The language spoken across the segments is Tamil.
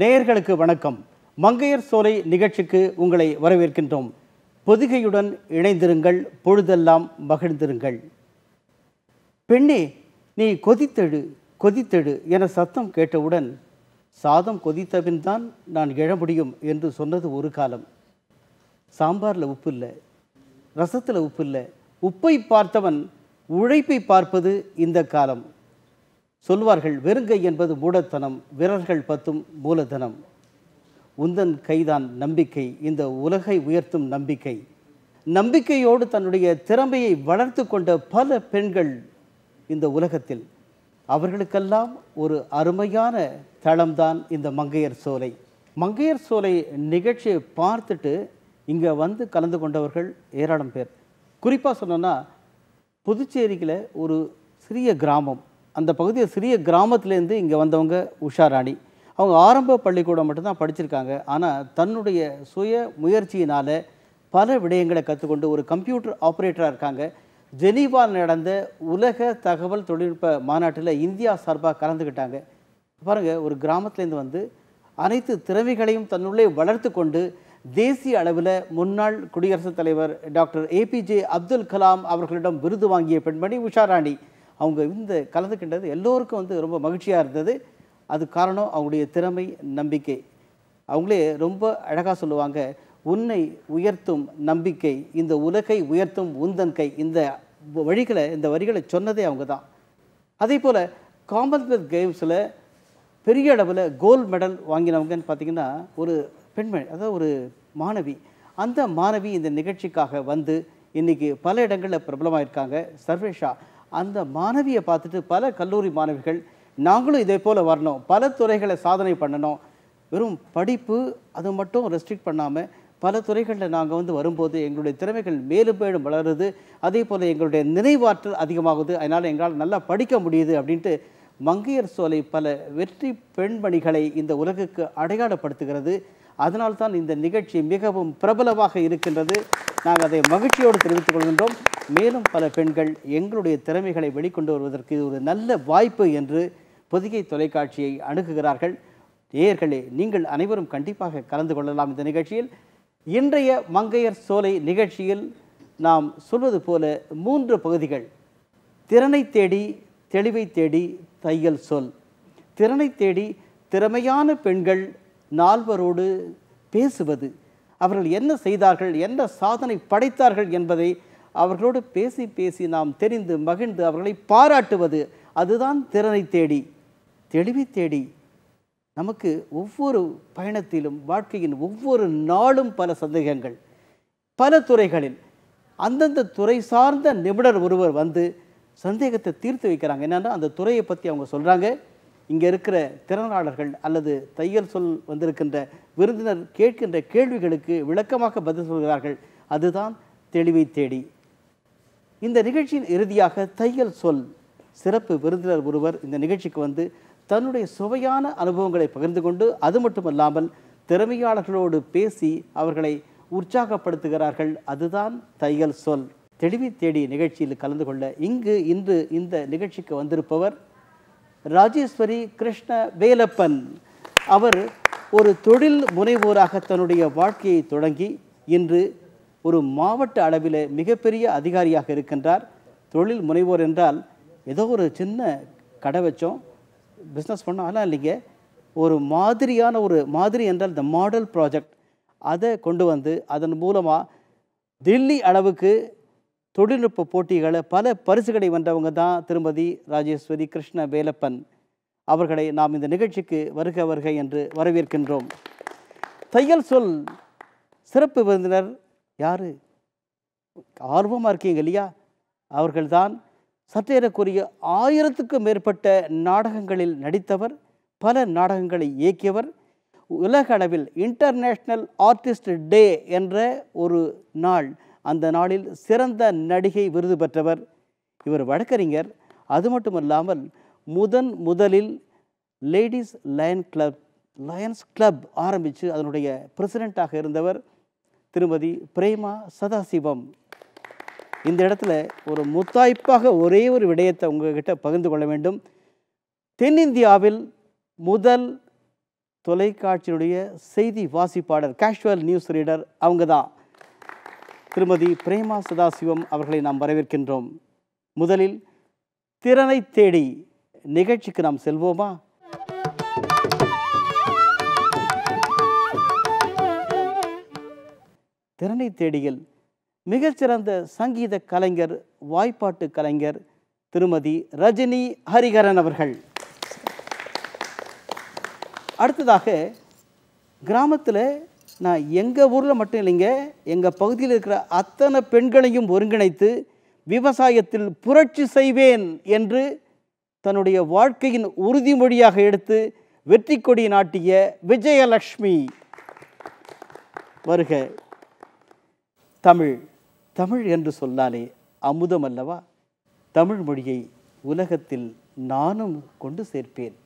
நேயர்களுக்கு வணக்கம் மங்கையர் சோலை நிகழ்ச்சிக்கு உங்களை வரவேற்கின்றோம் பொதிகையுடன் இணைந்திருங்கள் பொழுதெல்லாம் மகிழ்ந்திருங்கள் பெண்ணே நீ கொதித்தெடு கொதித்தெடு என சத்தம் கேட்டவுடன் சாதம் கொதித்தபின் தான் நான் எழ முடியும் என்று சொன்னது ஒரு காலம் சாம்பாரில் உப்பு இல்லை ரசத்தில் உப்பு இல்லை உப்பை பார்த்தவன் உழைப்பை பார்ப்பது இந்த காலம் சொல்வார்கள் வெறுங்கை என்பது மூடத்தனம் விரல்கள் பத்தும் மூலதனம் உந்தன் கைதான் நம்பிக்கை இந்த உலகை உயர்த்தும் நம்பிக்கை நம்பிக்கையோடு தன்னுடைய திறமையை வளர்த்து கொண்ட பல பெண்கள் இந்த உலகத்தில் அவர்களுக்கெல்லாம் ஒரு அருமையான தளம்தான் இந்த மங்கையர் சோலை மங்கையர் சோலை நிகழ்ச்சியை பார்த்துட்டு இங்கே வந்து கலந்து கொண்டவர்கள் ஏராளம் பேர் குறிப்பாக சொன்னோன்னா புதுச்சேரியில் ஒரு சிறிய கிராமம் அந்த பகுதியில் சிறிய கிராமத்துலேருந்து இங்கே வந்தவங்க உஷாராணி அவங்க ஆரம்ப பள்ளிக்கூடம் மட்டும்தான் படிச்சிருக்காங்க ஆனால் தன்னுடைய சுய முயற்சியினால் பல விடயங்களை கற்றுக்கொண்டு ஒரு கம்ப்யூட்டர் ஆப்ரேட்டராக இருக்காங்க ஜெனீவால் நடந்த உலக தகவல் தொழில்நுட்ப மாநாட்டில் இந்தியா சார்பாக கலந்துக்கிட்டாங்க பாருங்கள் ஒரு கிராமத்துலேருந்து வந்து அனைத்து திறமைகளையும் தன்னுள்ளே வளர்த்து கொண்டு தேசிய அளவில் முன்னாள் குடியரசுத் தலைவர் டாக்டர் ஏபிஜே அப்துல் கலாம் அவர்களிடம் விருது வாங்கிய பெண்மணி உஷாராணி அவங்க இந்த கலந்துக்கின்றது எல்லோருக்கும் வந்து ரொம்ப மகிழ்ச்சியாக இருந்தது அது காரணம் அவங்களுடைய திறமை நம்பிக்கை அவங்களே ரொம்ப அழகாக சொல்லுவாங்க உன்னை உயர்த்தும் நம்பிக்கை இந்த உலகை உயர்த்தும் உந்தன் கை இந்த வழிகளை இந்த வரிகளை சொன்னதே அவங்க தான் அதே போல் காமன்வெல்த் கேம்ஸில் பெரிய அளவில் கோல்டு மெடல் வாங்கினவங்கன்னு பார்த்திங்கன்னா ஒரு பெண்மணி அதாவது ஒரு மாணவி அந்த மாணவி இந்த நிகழ்ச்சிக்காக வந்து இன்றைக்கி பல இடங்களில் பிரபலமாக இருக்காங்க சர்வேஷா அந்த மாணவியை பார்த்துட்டு பல கல்லூரி மாணவிகள் நாங்களும் இதே போல் வரணும் பல துறைகளை சாதனை பண்ணணும் வெறும் படிப்பு அது மட்டும் ரெஸ்ட்ரிக்ட் பண்ணாமல் பல துறைகளில் நாங்கள் வந்து வரும்போது எங்களுடைய திறமைகள் மேலும் மேலும் வளருது அதே போல் எங்களுடைய நினைவாற்றல் அதிகமாகுது அதனால் எங்களால் நல்லா படிக்க முடியுது அப்படின்ட்டு மங்கையர் சோலை பல வெற்றி பெண்மணிகளை இந்த உலகுக்கு அடையாளப்படுத்துகிறது அதனால்தான் இந்த நிகழ்ச்சி மிகவும் பிரபலமாக இருக்கின்றது நாங்கள் அதை மகிழ்ச்சியோடு தெரிவித்துக் கொள்கின்றோம் மேலும் பல பெண்கள் எங்களுடைய திறமைகளை வெளிக்கொண்டு வருவதற்கு ஒரு நல்ல வாய்ப்பு என்று பொதிகை தொலைக்காட்சியை அணுகுகிறார்கள் நேயர்களே நீங்கள் அனைவரும் கண்டிப்பாக கலந்து கொள்ளலாம் இந்த நிகழ்ச்சியில் இன்றைய மங்கையர் சோலை நிகழ்ச்சியில் நாம் சொல்வது போல மூன்று பகுதிகள் திறனை தேடி தெளிவை தேடி தையல் சொல் திறனை தேடி திறமையான பெண்கள் நால்வரோடு பேசுவது அவர்கள் என்ன செய்தார்கள் என்ன சாதனை படைத்தார்கள் என்பதை அவர்களோடு பேசி பேசி நாம் தெரிந்து மகிழ்ந்து அவர்களை பாராட்டுவது அதுதான் திறனை தேடி தெளிவை தேடி நமக்கு ஒவ்வொரு பயணத்திலும் வாழ்க்கையின் ஒவ்வொரு நாளும் பல சந்தேகங்கள் பல துறைகளில் அந்தந்த துறை சார்ந்த நிபுணர் ஒருவர் வந்து சந்தேகத்தை தீர்த்து வைக்கிறாங்க என்னென்னா அந்த துறையை பற்றி அவங்க சொல்கிறாங்க இங்கே இருக்கிற திறனாளர்கள் அல்லது தையல் சொல் வந்திருக்கின்ற விருந்தினர் கேட்கின்ற கேள்விகளுக்கு விளக்கமாக பதில் சொல்கிறார்கள் அதுதான் தெளிவை தேடி இந்த நிகழ்ச்சியின் இறுதியாக தையல் சொல் சிறப்பு விருந்தினர் ஒருவர் இந்த நிகழ்ச்சிக்கு வந்து தன்னுடைய சுவையான அனுபவங்களை பகிர்ந்து கொண்டு அது மட்டுமல்லாமல் திறமையாளர்களோடு பேசி அவர்களை உற்சாகப்படுத்துகிறார்கள் அதுதான் தையல் சொல் தெளிவி தேடி நிகழ்ச்சியில் கலந்து கொள்ள இங்கு இன்று இந்த நிகழ்ச்சிக்கு வந்திருப்பவர் ராஜேஸ்வரி கிருஷ்ண வேலப்பன் அவர் ஒரு தொழில் முனைவோராக தன்னுடைய வாழ்க்கையை தொடங்கி இன்று ஒரு மாவட்ட அளவில் மிகப்பெரிய அதிகாரியாக இருக்கின்றார் தொழில் முனைவோர் என்றால் ஏதோ ஒரு சின்ன கடை வச்சோம் பிஸ்னஸ் பண்ணோம் இல்லைங்க ஒரு மாதிரியான ஒரு மாதிரி என்றால் இந்த மாடல் ப்ராஜெக்ட் அதை கொண்டு வந்து அதன் மூலமாக தில்லி அளவுக்கு தொழில்நுட்ப போட்டிகளை பல பரிசுகளை வந்தவங்க தான் திருமதி ராஜேஸ்வரி கிருஷ்ண வேலப்பன் அவர்களை நாம் இந்த நிகழ்ச்சிக்கு வருக வருக என்று வரவேற்கின்றோம் தையல் சொல் சிறப்பு விருந்தினர் யார் ஆர்வமாக இருக்கீங்க இல்லையா அவர்கள்தான் சற்றேறக்குரிய ஆயிரத்துக்கும் மேற்பட்ட நாடகங்களில் நடித்தவர் பல நாடகங்களை இயக்கியவர் உலக அளவில் இன்டர்நேஷ்னல் ஆர்டிஸ்ட் டே என்ற ஒரு நாள் அந்த நாளில் சிறந்த நடிகை விருது பெற்றவர் இவர் வழக்கறிஞர் அது மட்டுமல்லாமல் முதன் முதலில் ladies lion club lions club ஆரம்பித்து அதனுடைய பிரசிடெண்டாக இருந்தவர் திருமதி பிரேமா சதாசிவம் இந்த இடத்துல ஒரு முத்தாய்ப்பாக ஒரே ஒரு விடயத்தை உங்ககிட்ட பகிர்ந்து கொள்ள வேண்டும் தென்னிந்தியாவில் முதல் தொலைக்காட்சியினுடைய செய்தி வாசிப்பாளர் கேஷுவல் நியூஸ் ரீடர் அவங்க தான் திருமதி பிரேமா சதாசிவம் அவர்களை நாம் வரவேற்கின்றோம் முதலில் திறனை தேடி நிகழ்ச்சிக்கு நாம் செல்வோமா திறனை தேடியில் மிகச்சிறந்த சங்கீத கலைஞர் வாய்ப்பாட்டு கலைஞர் திருமதி ரஜினி ஹரிகரன் அவர்கள் அடுத்ததாக கிராமத்தில் நான் எங்கள் ஊரில் மட்டும் இல்லைங்க எங்கள் பகுதியில் இருக்கிற அத்தனை பெண்களையும் ஒருங்கிணைத்து விவசாயத்தில் புரட்சி செய்வேன் என்று தன்னுடைய வாழ்க்கையின் உறுதிமொழியாக எடுத்து வெற்றி கொடி நாட்டிய விஜயலட்சுமி வருக தமிழ் தமிழ் என்று சொன்னாலே அமுதம் அல்லவா தமிழ் மொழியை உலகத்தில் நானும் கொண்டு சேர்ப்பேன்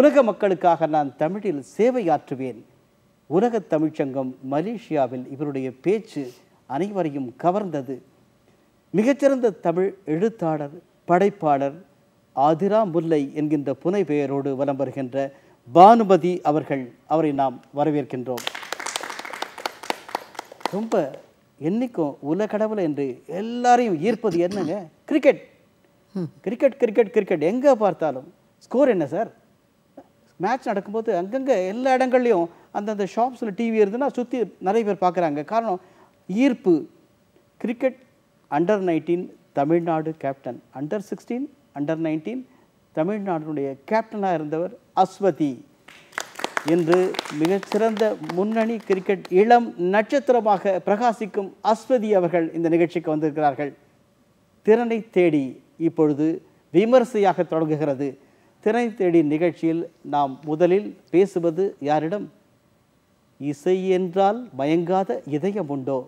உலக மக்களுக்காக நான் தமிழில் சேவையாற்றுவேன் உலகத் தமிழ்ச்சங்கம் மலேசியாவில் இவருடைய பேச்சு அனைவரையும் கவர்ந்தது மிகச்சிறந்த தமிழ் எழுத்தாளர் படைப்பாளர் ஆதிரா முல்லை என்கின்ற புனை பெயரோடு வலம் வருகின்ற பானுமதி அவர்கள் அவரை நாம் வரவேற்கின்றோம் ரொம்ப என்றைக்கும் உலகடவுள் என்று எல்லாரையும் ஈர்ப்பது என்னங்க கிரிக்கெட் கிரிக்கெட் கிரிக்கெட் கிரிக்கெட் எங்கே பார்த்தாலும் ஸ்கோர் என்ன சார் மேட்ச் நடக்கும்போது அங்கங்கே எல்லா இடங்கள்லையும் அந்தந்த ஷாப்ஸில் டிவி இருந்ததுன்னா சுற்றி நிறைய பேர் பார்க்குறாங்க காரணம் ஈர்ப்பு cricket under nineteen Tamil Nadu captain under sixteen under nineteen தமிழ்நாட்டினுடைய கேப்டனாக இருந்தவர் அஸ்வதி என்று மிகச்சிறந்த முன்னணி கிரிக்கெட் இளம் நட்சத்திரமாக பிரகாசிக்கும் அஸ்வதி அவர்கள் இந்த நிகழ்ச்சிக்கு வந்திருக்கிறார்கள் திறனை தேடி இப்பொழுது விமர்சையாக தொடங்குகிறது திரை தேடி நிகழ்ச்சியில் நாம் முதலில் பேசுவது யாரிடம் இசை என்றால் மயங்காத இதயம் உண்டோ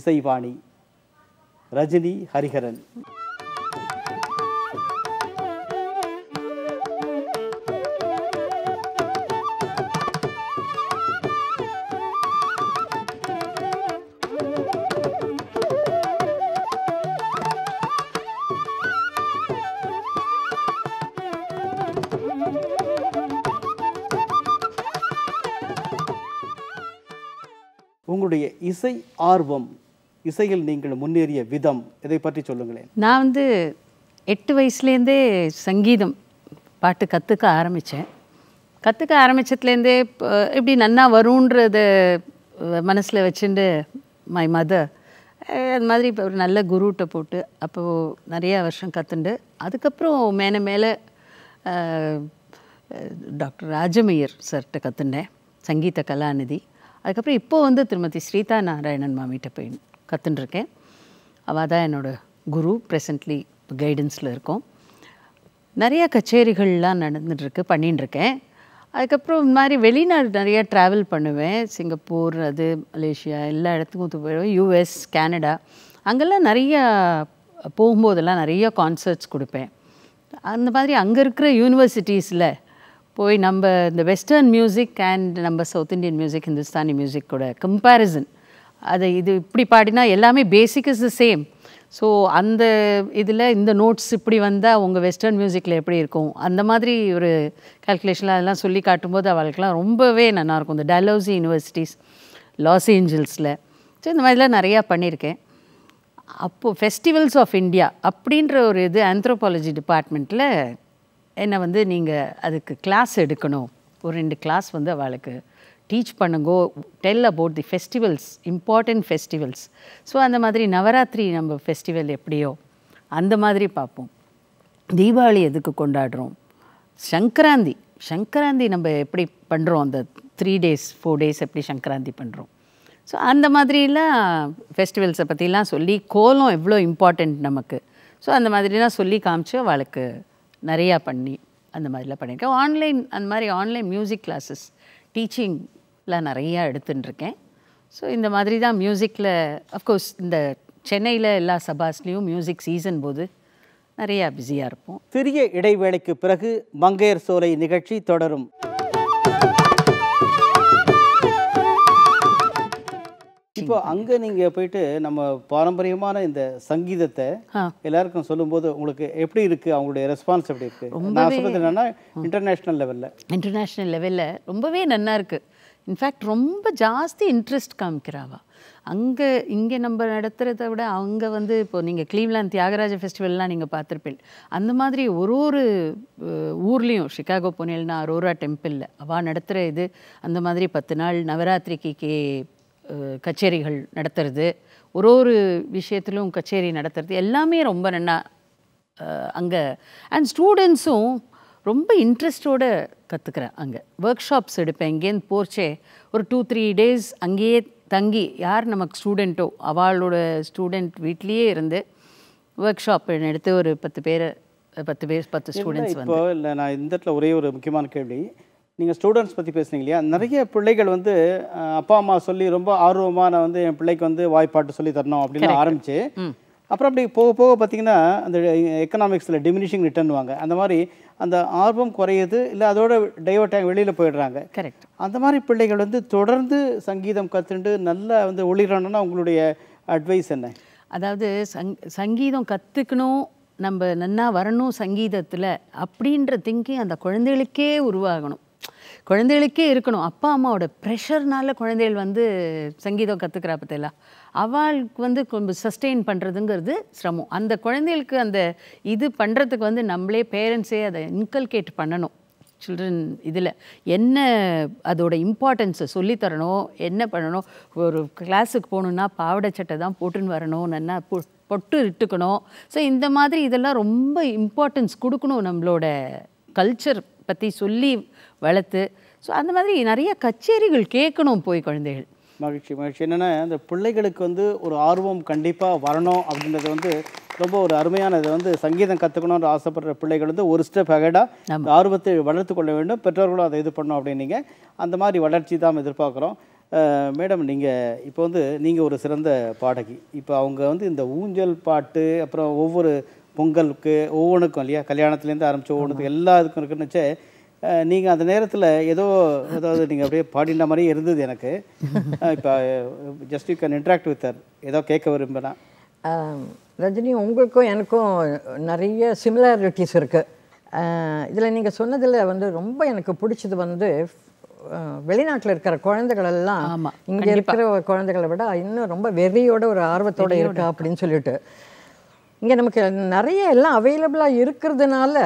இசைவாணி ரஜினி ஹரிஹரன் இசை ஆர்வம் இசையில் நீங்கள் முன்னேறிய விதம் இதை பற்றி சொல்லுங்களேன் நான் வந்து எட்டு வயசுலேருந்தே சங்கீதம் பாட்டு கற்றுக்க ஆரம்பித்தேன் கற்றுக்க ஆரம்பித்ததுலேருந்தே இப்படி நன்னா வருன்றத மனசில் வச்சுட்டு மை மதர் அது மாதிரி இப்போ ஒரு நல்ல குருட்ட போட்டு அப்போது நிறையா வருஷம் கற்றுண்டு அதுக்கப்புறம் மேலே மேலே டாக்டர் ராஜமையர் சார்கிட்ட கற்றுண்டேன் சங்கீத கலாநிதி அதுக்கப்புறம் இப்போது வந்து திருமதி ஸ்ரீதா நாராயணன் மாமிகிட்ட போய் கற்றுன்ருக்கேன் அவள் தான் என்னோடய குரு ப்ரெசண்ட்லி கைடன்ஸில் இருக்கோம் நிறையா கச்சேரிகள்லாம் நடந்துட்டுருக்கு பண்ணிட்டுருக்கேன் அதுக்கப்புறம் இந்த மாதிரி வெளிநாடு நிறையா ட்ராவல் பண்ணுவேன் சிங்கப்பூர் அது மலேசியா எல்லா இடத்துக்கும் போயிடுவேன் யூஎஸ் கேனடா அங்கெல்லாம் நிறையா போகும்போதெல்லாம் நிறையா கான்சர்ட்ஸ் கொடுப்பேன் அந்த மாதிரி அங்கே இருக்கிற யூனிவர்சிட்டிஸில் போய் நம்ம இந்த வெஸ்டர்ன் மியூசிக் அண்ட் நம்ம south Indian music Hindustani music கூட கம்பேரிசன் அதை இது இப்படி பாடினா எல்லாமே basic is the same so அந்த இதில் இந்த நோட்ஸ் இப்படி வந்தால் உங்கள் வெஸ்டர்ன் மியூசிக்கில் எப்படி இருக்கும் அந்த மாதிரி ஒரு கால்குலேஷனில் அதெல்லாம் சொல்லி காட்டும்போது அவளுக்கெல்லாம் ரொம்பவே நல்லாயிருக்கும் இந்த டலோசி யூனிவர்சிட்டிஸ் லாஸ் ஏஞ்சல்ஸில் ஸோ இந்த மாதிரிலாம் நிறையா பண்ணியிருக்கேன் அப்போது ஃபெஸ்டிவல்ஸ் ஆஃப் இந்தியா அப்படின்ற ஒரு இது ஆந்த்ரோபாலஜி டிபார்ட்மெண்ட்டில் என்னை வந்து நீங்கள் அதுக்கு கிளாஸ் எடுக்கணும் ஒரு ரெண்டு கிளாஸ் வந்து அவளுக்கு டீச் பண்ணுங்கோ tell about the festivals important festivals so அந்த மாதிரி நவராத்திரி நம்ம ஃபெஸ்டிவல் எப்படியோ அந்த மாதிரி பார்ப்போம் தீபாவளி எதுக்கு கொண்டாடுறோம் சங்கராந்தி சங்கராந்தி நம்ம எப்படி பண்ணுறோம் அந்த த்ரீ டேஸ் ஃபோர் டேஸ் எப்படி சங்கராந்தி பண்ணுறோம் ஸோ அந்த மாதிரிலாம் ஃபெஸ்டிவல்ஸை பற்றிலாம் சொல்லி கோலம் எவ்வளோ இம்பார்ட்டண்ட் நமக்கு ஸோ அந்த மாதிரிலாம் சொல்லி காமிச்சு அவளுக்கு நிறையா பண்ணி அந்த மாதிரிலாம் பண்ணியிருக்கேன் ஆன்லைன் அந்த மாதிரி ஆன்லைன் மியூசிக் கிளாஸஸ் டீச்சிங்லாம் நிறையா எடுத்துட்டுருக்கேன் ஸோ இந்த மாதிரி தான் மியூசிக்கில் அஃப்கோர்ஸ் இந்த சென்னையில் எல்லா சபாஸ்லேயும் மியூசிக் சீசன் போது நிறையா பிஸியாக இருப்போம் சிறிய இடைவேளைக்கு பிறகு மங்கையர் சோலை நிகழ்ச்சி தொடரும் இப்போ அங்க நீங்க போயிட்டு நம்ம பாரம்பரியமான இந்த சங்கீதத்தை எல்லாருக்கும் சொல்லும்போது உங்களுக்கு எப்படி இருக்கு அவங்களுடைய ரெஸ்பான்ஸ் எப்படி இருக்கு நான் சொல்கிறது என்னென்னா இன்டர்நேஷ்னல் லெவல்ல இன்டர்நேஷ்னல் ரொம்பவே நல்லா இருக்கு இன்ஃபேக்ட் ரொம்ப ஜாஸ்தி இன்ட்ரெஸ்ட் காமிக்கிறாவா அங்கே இங்கே நம்ம நடத்துகிறத விட அங்கே வந்து இப்போது நீங்கள் க்ளீவ்லாண்ட் தியாகராஜ ஃபெஸ்டிவல்லாம் நீங்கள் பார்த்துருப்பீங்க அந்த மாதிரி ஒரு ஒரு ஊர்லேயும் ஷிகாகோ போனேல்னா அரோரா டெம்பிளில் அவள் நடத்துகிற இது அந்த மாதிரி பத்து நாள் நவராத்திரிக்கு கே கச்சேரிகள் நடத்துறது ஒரு ஒரு விஷயத்திலும் கச்சேரி நடத்துறது எல்லாமே ரொம்ப நல்லா அங்கே அண்ட் ஸ்டூடெண்ட்ஸும் ரொம்ப இன்ட்ரெஸ்டோடு கற்றுக்குறேன் அங்கே ஒர்க் ஷாப்ஸ் எடுப்பேன் இங்கேருந்து போர்ச்சே ஒரு டூ த்ரீ டேஸ் அங்கேயே தங்கி யார் நமக்கு ஸ்டூடெண்ட்டோ அவளோட ஸ்டூடெண்ட் வீட்லேயே இருந்து ஒர்க் ஷாப் எடுத்து ஒரு பத்து பேர் பத்து பேர் பத்து ஸ்டூடெண்ட்ஸ் வந்து இப்போ இல்லை நான் இந்த இடத்துல ஒரே ஒரு முக்கியமான கேள்வி நீங்கள் ஸ்டூடெண்ட்ஸ் பற்றி பேசுனீங்க இல்லையா நிறைய பிள்ளைகள் வந்து அப்பா அம்மா சொல்லி ரொம்ப ஆர்வமாக நான் வந்து என் பிள்ளைக்கு வந்து வாய்ப்பாட்டு சொல்லி தரணும் அப்படின்னு ஆரம்பிச்சு அப்புறம் அப்படி போக போக பார்த்தீங்கன்னா அந்த எக்கனாமிக்ஸில் டிமினிஷிங் வாங்க அந்த மாதிரி அந்த ஆர்வம் குறையுது இல்லை அதோட டைவர்ட் ஆகி வெளியில் போயிடுறாங்க கரெக்ட் அந்த மாதிரி பிள்ளைகள் வந்து தொடர்ந்து சங்கீதம் கற்றுண்டு நல்லா வந்து ஒளிரணுன்னா உங்களுடைய அட்வைஸ் என்ன அதாவது சங் சங்கீதம் கற்றுக்கணும் நம்ம நன்னா வரணும் சங்கீதத்தில் அப்படின்ற திங்கிங் அந்த குழந்தைகளுக்கே உருவாகணும் குழந்தைகளுக்கே இருக்கணும் அப்பா அம்மாவோட ப்ரெஷர்னால குழந்தைகள் வந்து சங்கீதம் கற்றுக்கிறா பார்த்தீங்களா அவளுக்கு வந்து கொஞ்சம் சஸ்டெயின் பண்ணுறதுங்கிறது சிரமம் அந்த குழந்தைகளுக்கு அந்த இது பண்ணுறதுக்கு வந்து நம்மளே பேரண்ட்ஸே அதை இன்கல்கேட் பண்ணணும் சில்ட்ரன் இதில் என்ன அதோட இம்பார்ட்டன்ஸை சொல்லித்தரணும் என்ன பண்ணணும் ஒரு கிளாஸுக்கு போகணுன்னா பாவடை சட்டை தான் போட்டுன்னு வரணும் நல்லா பொட்டு இட்டுக்கணும் ஸோ இந்த மாதிரி இதெல்லாம் ரொம்ப இம்பார்ட்டன்ஸ் கொடுக்கணும் நம்மளோட கல்ச்சர் பற்றி சொல்லி வளர்த்து ஸோ அந்த மாதிரி நிறைய கச்சேரிகள் கேட்கணும் போய் குழந்தைகள் மகிழ்ச்சி மகிழ்ச்சி என்னென்னா இந்த பிள்ளைகளுக்கு வந்து ஒரு ஆர்வம் கண்டிப்பாக வரணும் அப்படின்றது வந்து ரொம்ப ஒரு அருமையான இதை வந்து சங்கீதம் கற்றுக்கணும்னு ஆசைப்படுற பிள்ளைகள் வந்து ஒரு ஸ்டெப் ஹெகடாக ஆர்வத்தை வளர்த்து கொள்ள வேண்டும் பெற்றோர்களும் அதை இது பண்ணணும் அப்படின்னீங்க அந்த மாதிரி வளர்ச்சி தான் எதிர்பார்க்குறோம் மேடம் நீங்கள் இப்போ வந்து நீங்கள் ஒரு சிறந்த பாடகி இப்போ அவங்க வந்து இந்த ஊஞ்சல் பாட்டு அப்புறம் ஒவ்வொரு பொங்கலுக்கு ஒவ்வொன்றுக்கும் இல்லையா கல்யாணத்துலேருந்து ஆரம்பித்த ஒவ்வொன்றுக்கு எல்லா இதுக்கும் இருக்குன்னு நீங்கள் அந்த நேரத்தில் ஏதோ ஏதாவது நீங்கள் அப்படியே பாடின மாதிரி இருந்தது எனக்கு இப்போ just you can interact with their ஏதோ கேட்க விரும்பினா ரஜினி உங்களுக்கும் எனக்கும் நிறைய சிமிலாரிட்டிஸ் இருக்குது இதில் நீங்கள் சொன்னதில் வந்து ரொம்ப எனக்கு பிடிச்சது வந்து வெளிநாட்டில் இருக்கிற குழந்தைகள் எல்லாம் இங்கே இருக்கிற குழந்தைகளை விட இன்னும் ரொம்ப வெறியோட ஒரு ஆர்வத்தோடு இருக்கா அப்படின்னு சொல்லிட்டு இங்கே நமக்கு நிறைய எல்லாம் அவைலபிளாக இருக்கிறதுனால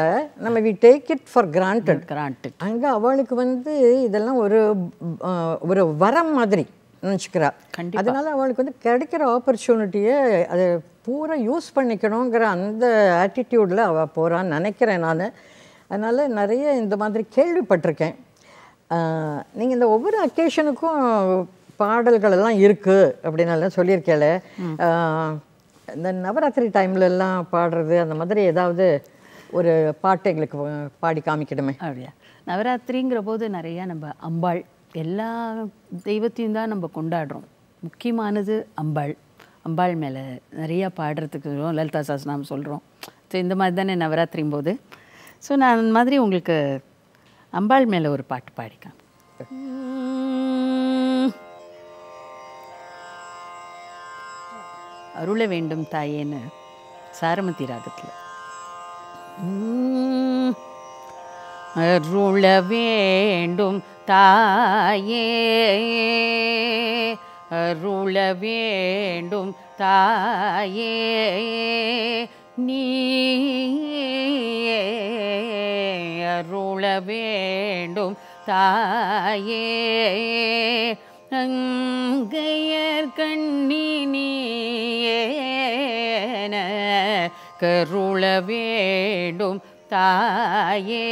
நம்ம we take it for granted granted அங்கே அவளுக்கு வந்து இதெல்லாம் ஒரு ஒரு வரம் மாதிரி நினச்சிக்கிறா அதனால அவளுக்கு வந்து கிடைக்கிற ஆப்பர்ச்சுனிட்டியை அதை பூரா யூஸ் பண்ணிக்கணுங்கிற அந்த ஆட்டிடியூடில் அவள் போகிறான்னு நினைக்கிறேன் நான் அதனால் நிறைய இந்த மாதிரி கேள்விப்பட்டிருக்கேன் நீங்கள் இந்த ஒவ்வொரு அக்கேஷனுக்கும் பாடல்களெல்லாம் இருக்குது எல்லாம் சொல்லியிருக்கேன் இந்த நவராத்திரி டைம்லலாம் பாடுறது அந்த மாதிரி ஏதாவது ஒரு பாட்டு எங்களுக்கு பாடி காமிக்கணுமே அப்படியா நவராத்திரிங்கிற போது நிறையா நம்ம அம்பாள் எல்லா தெய்வத்தையும் தான் நம்ம கொண்டாடுறோம் முக்கியமானது அம்பாள் அம்பாள் மேலே நிறையா பாடுறதுக்கு லலிதா நாம் சொல்கிறோம் ஸோ இந்த மாதிரி தானே நவராத்திரியும் போது ஸோ நான் அந்த மாதிரி உங்களுக்கு அம்பாள் மேலே ஒரு பாட்டு பாடிக்கான் அருள வேண்டும் தாயேன்னு சாரமதி ராகத்தில் அருள வேண்டும் தாயே அருள வேண்டும் தாயே நீ அருள வேண்டும் தாயே அங்கையர் கண்ணினே கருள வேடும் தாயே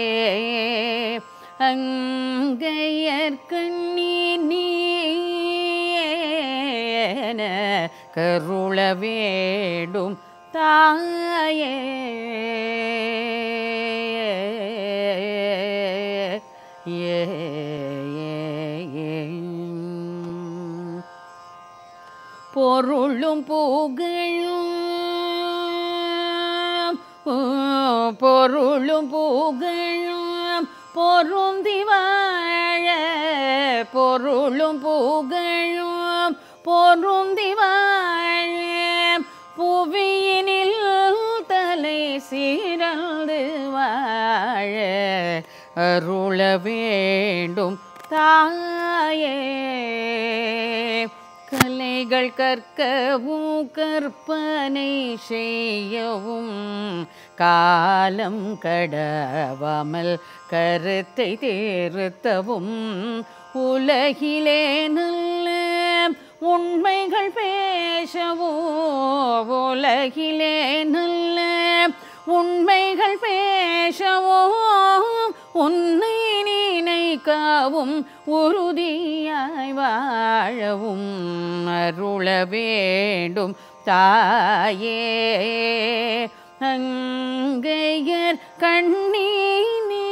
அங்கையற்கண்ணி நீன கருள வேடும் தாயே ஏ பொருளும் புகழும் பொருளும் புகழும் பொருந்தி வாழ பொருளும் புகழும் பொருந்தி வாழ புவியினில் தலை சீரந்து வாழ அருள வேண்டும் தாயே கலைகள் கற்கவும் கற்பனை செய்யவும் காலம் கடவாமல் கருத்தை தேர்த்தவும் உலகிலே நல்ல உண்மைகள் பேசவும் உலகிலே நல்ல உண்மைகள் பேசவும் உன்னை வாழவும் உறுதியாய் வாழவும் அருள வேண்டும் தாயே அங்கையர் கண்ணீனே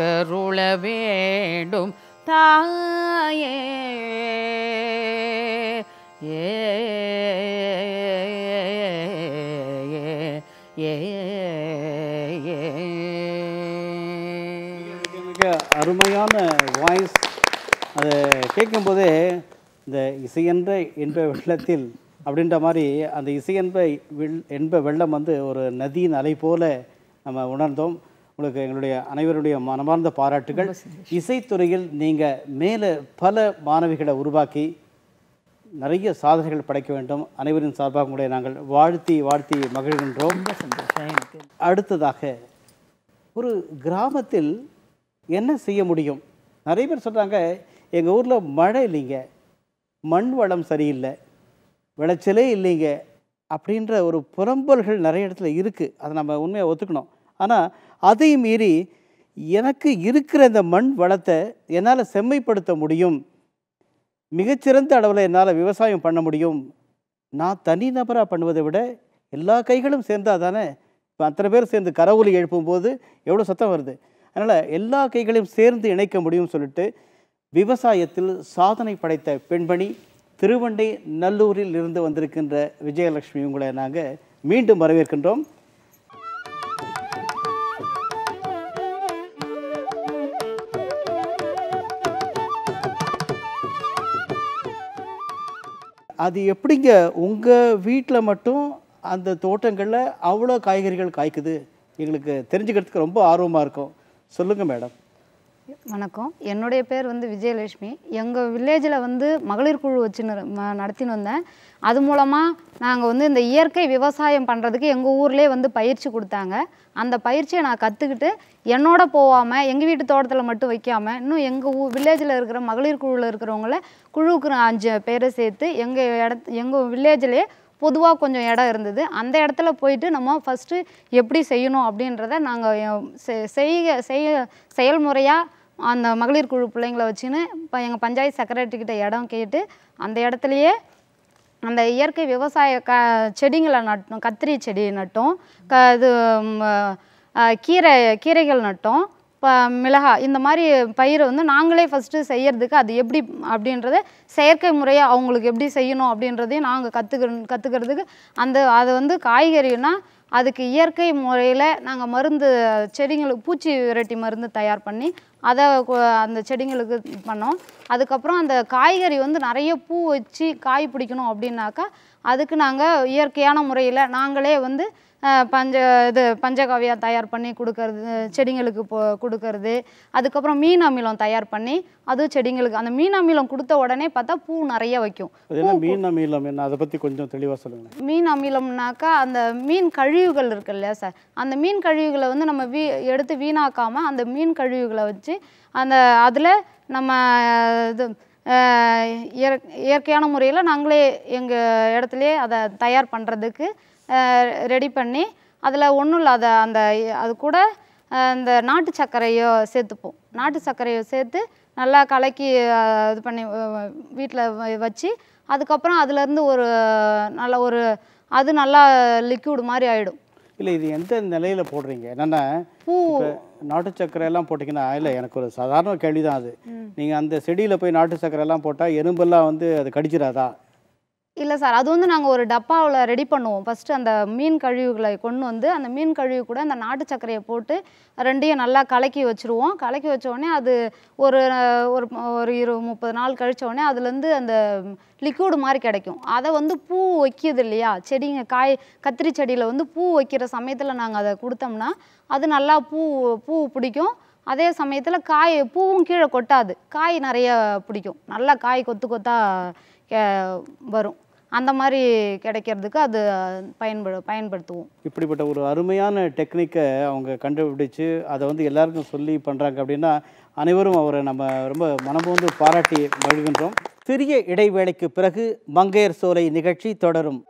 கருள வேண்டும் தாயே ஏ அருமையான வாய்ஸ் அது கேட்கும்போதே இந்த இசையென்ற இன்ப வெள்ளத்தில் அப்படின்ற மாதிரி அந்த இசையென்ப வெள் என்ப வெள்ளம் வந்து ஒரு நதியின் அலை போல நம்ம உணர்ந்தோம் உங்களுக்கு எங்களுடைய அனைவருடைய மனமார்ந்த பாராட்டுகள் இசைத்துறையில் நீங்கள் மேலே பல மாணவிகளை உருவாக்கி நிறைய சாதனைகள் படைக்க வேண்டும் அனைவரின் சார்பாக உங்களை நாங்கள் வாழ்த்தி வாழ்த்தி மகிழ்கின்றோம் அடுத்ததாக ஒரு கிராமத்தில் என்ன செய்ய முடியும் நிறைய பேர் சொல்கிறாங்க எங்கள் ஊரில் மழை இல்லைங்க மண் வளம் சரியில்லை விளைச்சலே இல்லைங்க அப்படின்ற ஒரு புறம்பல்கள் நிறைய இடத்துல இருக்குது அதை நம்ம உண்மையாக ஒத்துக்கணும் ஆனால் அதையும் மீறி எனக்கு இருக்கிற இந்த மண் வளத்தை என்னால் செம்மைப்படுத்த முடியும் மிகச்சிறந்த அளவில் என்னால் விவசாயம் பண்ண முடியும் நான் தனி நபராக பண்ணுவதை விட எல்லா கைகளும் சேர்ந்தால் தானே இப்போ அத்தனை பேர் சேர்ந்து கரவொலி போது எவ்வளோ சத்தம் வருது அதனால் எல்லா கைகளையும் சேர்ந்து இணைக்க முடியும்னு சொல்லிட்டு விவசாயத்தில் சாதனை படைத்த பெண்மணி திருவண்டை நல்லூரில் இருந்து வந்திருக்கின்ற விஜயலட்சுமி உங்களை நாங்கள் மீண்டும் வரவேற்கின்றோம் அது எப்படிங்க உங்கள் வீட்டில் மட்டும் அந்த தோட்டங்களில் அவ்வளோ காய்கறிகள் காய்க்குது எங்களுக்கு தெரிஞ்சுக்கிறதுக்கு ரொம்ப ஆர்வமாக இருக்கும் சொல்லுங்கள் மேடம் வணக்கம் என்னுடைய பேர் வந்து விஜயலட்சுமி எங்கள் வில்லேஜில் வந்து மகளிர் குழு வச்சு நடத்தின்னு வந்தேன் அது மூலமாக நாங்கள் வந்து இந்த இயற்கை விவசாயம் பண்ணுறதுக்கு எங்கள் ஊர்லேயே வந்து பயிற்சி கொடுத்தாங்க அந்த பயிற்சியை நான் கற்றுக்கிட்டு என்னோட போகாமல் எங்கள் வீட்டு தோட்டத்தில் மட்டும் வைக்காமல் இன்னும் எங்கள் ஊ வில்லேஜில் இருக்கிற மகளிர் குழுவில் இருக்கிறவங்கள குழுவுக்கு அஞ்சு பேரை சேர்த்து எங்கள் இடத்து எங்கள் வில்லேஜ்லேயே பொதுவாக கொஞ்சம் இடம் இருந்தது அந்த இடத்துல போயிட்டு நம்ம ஃபஸ்ட்டு எப்படி செய்யணும் அப்படின்றத நாங்கள் செய்ய செய்ய செயல்முறையாக அந்த மகளிர் குழு பிள்ளைங்களை வச்சுன்னு இப்போ எங்கள் பஞ்சாயத்து செக்ரட்டரிக்கிட்ட இடம் கேட்டு அந்த இடத்துலையே அந்த இயற்கை விவசாய க செடிங்களை நட்டோம் கத்திரி செடி நட்டோம் க இது கீரை கீரைகள் நட்டோம் இப்போ மிளகா இந்த மாதிரி பயிரை வந்து நாங்களே ஃபஸ்ட்டு செய்கிறதுக்கு அது எப்படி அப்படின்றத செயற்கை முறையாக அவங்களுக்கு எப்படி செய்யணும் அப்படின்றதையும் நாங்கள் கற்றுக்க கற்றுக்கிறதுக்கு அந்த அது வந்து காய்கறினா அதுக்கு இயற்கை முறையில் நாங்கள் மருந்து செடிங்களுக்கு பூச்சி விரட்டி மருந்து தயார் பண்ணி அதை அந்த செடிங்களுக்கு பண்ணோம் அதுக்கப்புறம் அந்த காய்கறி வந்து நிறைய பூ வச்சு காய் பிடிக்கணும் அப்படின்னாக்கா அதுக்கு நாங்கள் இயற்கையான முறையில் நாங்களே வந்து பஞ்ச இது பஞ்சகாவியா தயார் பண்ணி கொடுக்கறது செடிங்களுக்கு போ கொடுக்கறது அதுக்கப்புறம் மீன் அமிலம் தயார் பண்ணி அதுவும் செடிங்களுக்கு அந்த மீன் அமிலம் கொடுத்த உடனே பார்த்தா பூ நிறைய வைக்கும் மீன் அமிலம் என்ன அதை பத்தி கொஞ்சம் தெளிவாக சொல்லுங்க மீன் அமிலம்னாக்கா அந்த மீன் கழிவுகள் இருக்கு இல்லையா சார் அந்த மீன் கழிவுகளை வந்து நம்ம வீ எடுத்து வீணாக்காமல் அந்த மீன் கழிவுகளை வச்சு அந்த அதில் நம்ம இது இயற்கையான முறையில் நாங்களே எங்கள் இடத்துலையே அதை தயார் பண்ணுறதுக்கு ரெடி பண்ணி அதில் ஒன்றும் இல்லாத அந்த அது கூட இந்த நாட்டு சர்க்கரையோ சேர்த்துப்போம் நாட்டு சர்க்கரையோ சேர்த்து நல்லா கலக்கி இது பண்ணி வீட்டில் வச்சு அதுக்கப்புறம் அதுலேருந்து ஒரு நல்ல ஒரு அது நல்லா லிக்யூடு மாதிரி ஆகிடும் இல்லை இது எந்த நிலையில் போடுறீங்க என்னென்னா பூ நாட்டு சர்க்கரை எல்லாம் போட்டிங்கன்னா இல்லை எனக்கு ஒரு சாதாரண கேள்வி தான் அது நீங்கள் அந்த செடியில் போய் நாட்டு சர்க்கரை எல்லாம் போட்டால் எறும்பெல்லாம் வந்து அது கடிச்சிடாதா இல்லை சார் அது வந்து நாங்கள் ஒரு டப்பாவில் ரெடி பண்ணுவோம் ஃபஸ்ட்டு அந்த மீன் கழிவுகளை கொண்டு வந்து அந்த மீன் கழிவு கூட அந்த நாட்டு சர்க்கரையை போட்டு ரெண்டையும் நல்லா கலக்கி வச்சுருவோம் கலக்கி உடனே அது ஒரு ஒரு ஒரு இரு முப்பது நாள் கழித்தோடனே அதுலேருந்து அந்த லிக்விடு மாதிரி கிடைக்கும் அதை வந்து பூ வைக்கிது இல்லையா செடிங்க காய் கத்திரி செடியில் வந்து பூ வைக்கிற சமயத்தில் நாங்கள் அதை கொடுத்தோம்னா அது நல்லா பூ பூ பிடிக்கும் அதே சமயத்தில் காய் பூவும் கீழே கொட்டாது காய் நிறைய பிடிக்கும் நல்லா காய் கொத்து கொத்தாக வரும் அந்த மாதிரி கிடைக்கிறதுக்கு அது பயன்படு பயன்படுத்துவோம் இப்படிப்பட்ட ஒரு அருமையான டெக்னிக்கை அவங்க கண்டுபிடிச்சு அதை வந்து எல்லாருக்கும் சொல்லி பண்ணுறாங்க அப்படின்னா அனைவரும் அவரை நம்ம ரொம்ப மனமோந்து பாராட்டி மகிழ்கின்றோம் சிறிய இடைவேளைக்கு பிறகு மங்கையர் சோலை நிகழ்ச்சி தொடரும்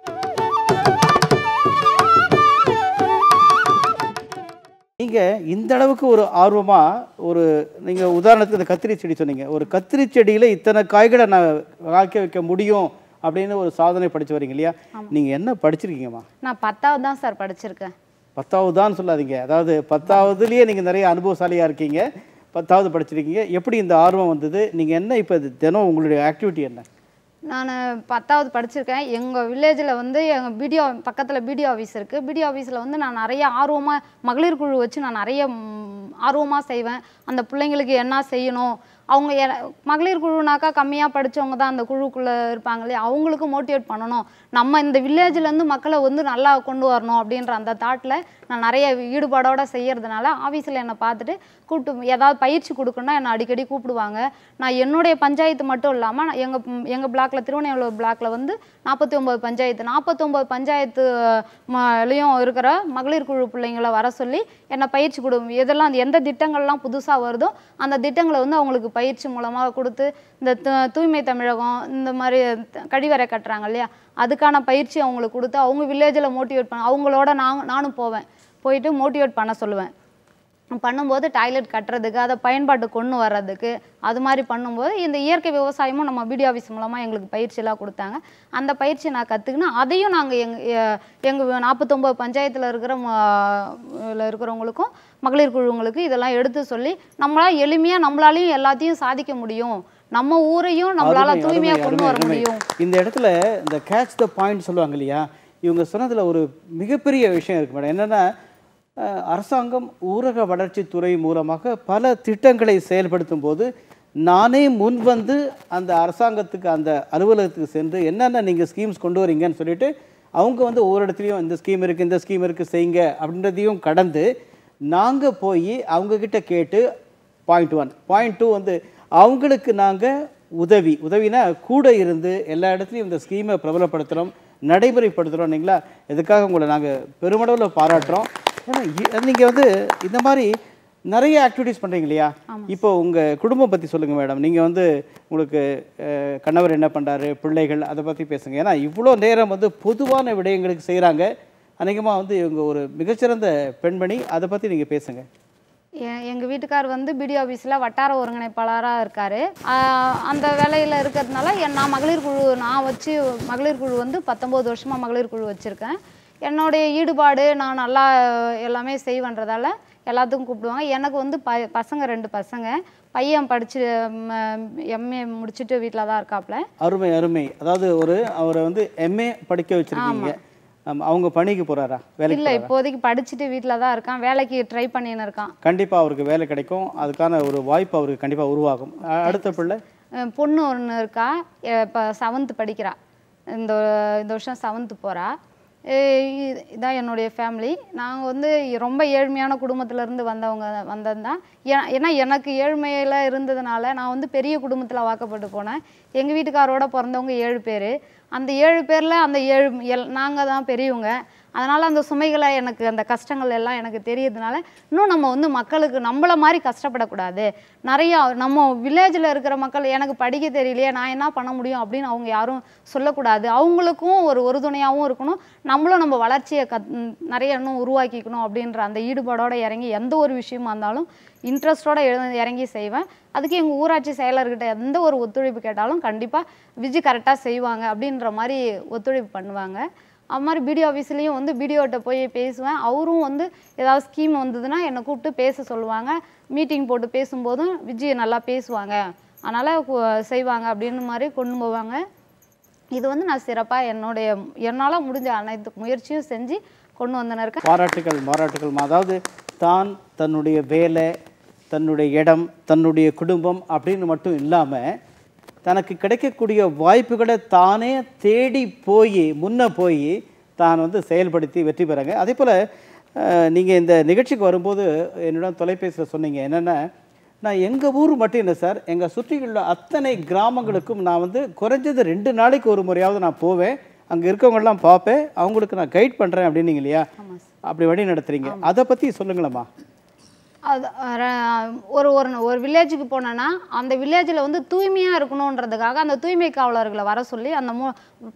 நீங்கள் இந்த அளவுக்கு ஒரு ஆர்வமாக ஒரு நீங்கள் உதாரணத்துக்கு இந்த கத்திரி செடி சொன்னீங்க ஒரு கத்திரி செடியில் இத்தனை காய்களை நான் வாழ்க்கை வைக்க முடியும் அப்படின்னு ஒரு சாதனை படித்து வரீங்க இல்லையா நீங்கள் என்ன படிச்சிருக்கீங்கம்மா நான் பத்தாவது தான் சார் படிச்சிருக்கேன் பத்தாவது தான் சொல்லாதீங்க அதாவது பத்தாவதுலேயே நீங்கள் நிறைய அனுபவசாலியாக இருக்கீங்க பத்தாவது படிச்சிருக்கீங்க எப்படி இந்த ஆர்வம் வந்தது நீங்கள் என்ன இப்போ தினம் உங்களுடைய ஆக்டிவிட்டி என்ன நான் பத்தாவது படிச்சிருக்கேன் எங்கள் வில்லேஜில் வந்து எங்கள் பிடிஓ பக்கத்தில் பிடிஓ ஆஃபீஸ் இருக்குது பிடிஓ ஆஃபீஸில் வந்து நான் நிறைய ஆர்வமாக மகளிர் குழு வச்சு நான் நிறைய ஆர்வமாக செய்வேன் அந்த பிள்ளைங்களுக்கு என்ன செய்யணும் அவங்க மகளிர் குழுனாக்கா கம்மியாக படித்தவங்க தான் அந்த குழுக்குள்ளே இருப்பாங்க இல்லையா அவங்களுக்கு மோட்டிவேட் பண்ணணும் நம்ம இந்த வில்லேஜ்லேருந்து மக்களை வந்து நல்லா கொண்டு வரணும் அப்படின்ற அந்த தாட்டில் நான் நிறைய ஈடுபாடோடு செய்கிறதுனால ஆஃபீஸில் என்னை பார்த்துட்டு கூப்பிட்டு ஏதாவது பயிற்சி கொடுக்கணும்னா என்னை அடிக்கடி கூப்பிடுவாங்க நான் என்னுடைய பஞ்சாயத்து மட்டும் இல்லாமல் எங்கள் எங்கள் பிளாக்கில் திருவண்ணாமலை பிளாக்கில் வந்து நாற்பத்தி ஒம்பது பஞ்சாயத்து நாற்பத்தொம்பது பஞ்சாயத்துலையும் இருக்கிற மகளிர் குழு பிள்ளைங்களை வர சொல்லி என்னை பயிற்சி கொடு எதெல்லாம் எந்த திட்டங்கள்லாம் புதுசாக வருதோ அந்த திட்டங்களை வந்து அவங்களுக்கு பயிற்சி மூலமாக கொடுத்து இந்த தூய்மை தமிழகம் இந்த மாதிரி கழிவறை கட்டுறாங்க இல்லையா அதுக்கான பயிற்சி அவங்களுக்கு கொடுத்து அவங்க வில்லேஜில் மோட்டிவேட் பண்ண அவங்களோட நான் நானும் போவேன் போயிட்டு மோட்டிவேட் பண்ண சொல்லுவேன் பண்ணும்போது டாய்லெட் கட்டுறதுக்கு அதை பயன்பாட்டு கொண்டு வர்றதுக்கு அது மாதிரி பண்ணும்போது இந்த இயற்கை விவசாயமும் நம்ம பிடி ஆஃபீஸ் மூலமாக எங்களுக்கு பயிற்சியெலாம் கொடுத்தாங்க அந்த பயிற்சி நான் கற்றுக்கினா அதையும் நாங்கள் எங் எங்கள் நாற்பத்தொம்போது பஞ்சாயத்தில் இருக்கிற இருக்கிறவங்களுக்கும் மகளிர் குழுவங்களுக்கும் இதெல்லாம் எடுத்து சொல்லி நம்மளால் எளிமையாக நம்மளாலையும் எல்லாத்தையும் சாதிக்க முடியும் நம்ம ஊரையும் நம்மளால தூய்மையாக கொண்டு வர முடியும் இந்த இடத்துல இந்த கேட்ச் த பாயிண்ட் சொல்லுவாங்க இல்லையா இவங்க சொன்னதில் ஒரு மிகப்பெரிய விஷயம் இருக்கு மேடம் என்னென்னா அரசாங்கம் ஊரக வளர்ச்சித்துறை மூலமாக பல திட்டங்களை செயல்படுத்தும் போது நானே முன் வந்து அந்த அரசாங்கத்துக்கு அந்த அலுவலகத்துக்கு சென்று என்னென்ன நீங்கள் ஸ்கீம்ஸ் கொண்டு வரீங்கன்னு சொல்லிட்டு அவங்க வந்து ஒவ்வொரு இடத்துலையும் இந்த ஸ்கீம் இருக்குது இந்த ஸ்கீம் இருக்குது செய்யுங்க அப்படின்றதையும் கடந்து நாங்கள் போய் அவங்கக்கிட்ட கேட்டு பாயிண்ட் ஒன் பாயிண்ட் டூ வந்து அவங்களுக்கு நாங்கள் உதவி உதவினா கூட இருந்து எல்லா இடத்துலையும் இந்த ஸ்கீமை பிரபலப்படுத்துகிறோம் நடைமுறைப்படுத்துகிறோம் இல்லைங்களா இதுக்காக உங்களை நாங்கள் பெருமளவில் பாராட்டுறோம் ஏன்னா நீங்கள் வந்து இந்த மாதிரி நிறைய ஆக்டிவிட்டீஸ் பண்ணுறீங்க இல்லையா இப்போ உங்கள் குடும்பம் பற்றி சொல்லுங்கள் மேடம் நீங்கள் வந்து உங்களுக்கு கணவர் என்ன பண்ணுறாரு பிள்ளைகள் அதை பற்றி பேசுங்க ஏன்னா இவ்வளோ நேரம் வந்து பொதுவான விடயங்களுக்கு செய்கிறாங்க அநேகமாக வந்து இவங்க ஒரு மிகச்சிறந்த பெண்மணி அதை பற்றி நீங்கள் பேசுங்க எங்கள் வீட்டுக்கார் வந்து பிடி ஆஃபீஸில் வட்டார ஒருங்கிணைப்பாளராக இருக்கார் அந்த வேலையில் இருக்கிறதுனால என் நான் மகளிர் குழு நான் வச்சு மகளிர் குழு வந்து பத்தொம்போது வருஷமாக மகளிர் குழு வச்சுருக்கேன் என்னுடைய ஈடுபாடு நான் நல்லா எல்லாமே செய்வேன்றதால எல்லாத்துக்கும் கூப்பிடுவாங்க எனக்கு வந்து ப பசங்க ரெண்டு பசங்க பையன் படிச்சு எம்ஏ முடிச்சுட்டு வீட்டில் தான் இருக்காப்ல அருமை அருமை அதாவது ஒரு அவரை வந்து எம்ஏ படிக்க வச்சிருக்கீங்க அவங்க பணிக்கு போறாரா வேலை இல்லை இப்போதைக்கு படிச்சுட்டு வீட்டில் தான் இருக்கான் வேலைக்கு ட்ரை பண்ணின்னு இருக்கான் கண்டிப்பாக அவருக்கு வேலை கிடைக்கும் அதுக்கான ஒரு வாய்ப்பு அவருக்கு கண்டிப்பாக உருவாகும் அடுத்த பிள்ளை பொண்ணு ஒன்று இருக்கா இப்போ செவன்த்து படிக்கிறா இந்த இந்த வருஷம் செவன்த்து போகிறா இதான் என்னுடைய ஃபேமிலி நாங்கள் வந்து ரொம்ப ஏழ்மையான குடும்பத்திலேருந்து வந்தவங்க வந்தது தான் ஏன்னா எனக்கு ஏழ்மையில் இருந்ததுனால நான் வந்து பெரிய குடும்பத்தில் வாக்கப்பட்டு போனேன் எங்கள் வீட்டுக்காரோட பிறந்தவங்க ஏழு பேர் அந்த ஏழு பேரில் அந்த ஏழு எல் நாங்கள் தான் பெரியவங்க அதனால் அந்த சுமைகளை எனக்கு அந்த கஷ்டங்கள் எல்லாம் எனக்கு தெரியுதுனால இன்னும் நம்ம வந்து மக்களுக்கு நம்மள மாதிரி கஷ்டப்படக்கூடாது நிறையா நம்ம வில்லேஜில் இருக்கிற மக்கள் எனக்கு படிக்க தெரியலையே நான் என்ன பண்ண முடியும் அப்படின்னு அவங்க யாரும் சொல்லக்கூடாது அவங்களுக்கும் ஒரு உறுதுணையாகவும் இருக்கணும் நம்மளும் நம்ம வளர்ச்சியை க நிறைய இன்னும் உருவாக்கிக்கணும் அப்படின்ற அந்த ஈடுபாடோடு இறங்கி எந்த ஒரு விஷயமா இருந்தாலும் இன்ட்ரெஸ்டோடு இறங்கி செய்வேன் அதுக்கு எங்கள் ஊராட்சி செயலர்கிட்ட எந்த ஒரு ஒத்துழைப்பு கேட்டாலும் கண்டிப்பாக விஜய் கரெக்டாக செய்வாங்க அப்படின்ற மாதிரி ஒத்துழைப்பு பண்ணுவாங்க அது மாதிரி பிடி ஆஃபீஸ்லேயும் வந்து பிடிஓட்ட போய் பேசுவேன் அவரும் வந்து ஏதாவது ஸ்கீம் வந்ததுன்னா என்னை கூப்பிட்டு பேச சொல்லுவாங்க மீட்டிங் போட்டு பேசும்போதும் விஜய் நல்லா பேசுவாங்க அதனால் செய்வாங்க அப்படின்னு மாதிரி கொண்டு போவாங்க இது வந்து நான் சிறப்பாக என்னுடைய என்னால் முடிஞ்ச அனைத்து முயற்சியும் செஞ்சு கொண்டு வந்தேன் இருக்கேன் பாராட்டுகள் பாராட்டுகள் அதாவது தான் தன்னுடைய வேலை தன்னுடைய இடம் தன்னுடைய குடும்பம் அப்படின்னு மட்டும் இல்லாமல் தனக்கு கிடைக்கக்கூடிய வாய்ப்புகளை தானே தேடி போய் முன்னே போய் தான் வந்து செயல்படுத்தி வெற்றி பெறாங்க அதே போல் நீங்கள் இந்த நிகழ்ச்சிக்கு வரும்போது என்னிடம் தொலைபேசியில் சொன்னீங்க என்னென்னா நான் எங்கள் ஊர் மட்டும் இல்லை சார் எங்கள் சுற்றியுள்ள அத்தனை கிராமங்களுக்கும் நான் வந்து குறைஞ்சது ரெண்டு நாளைக்கு ஒரு முறையாவது நான் போவேன் அங்கே இருக்கவங்கெல்லாம் பார்ப்பேன் அவங்களுக்கு நான் கைட் பண்ணுறேன் அப்படின்னீங்க இல்லையா அப்படி வழி நடத்துகிறீங்க அதை பற்றி சொல்லுங்களேம்மா அது ஒரு ஒரு ஒரு வில்லேஜுக்கு போனேன்னா அந்த வில்லேஜில் வந்து தூய்மையாக இருக்கணுன்றதுக்காக அந்த தூய்மை காவலர்களை வர சொல்லி அந்த மோ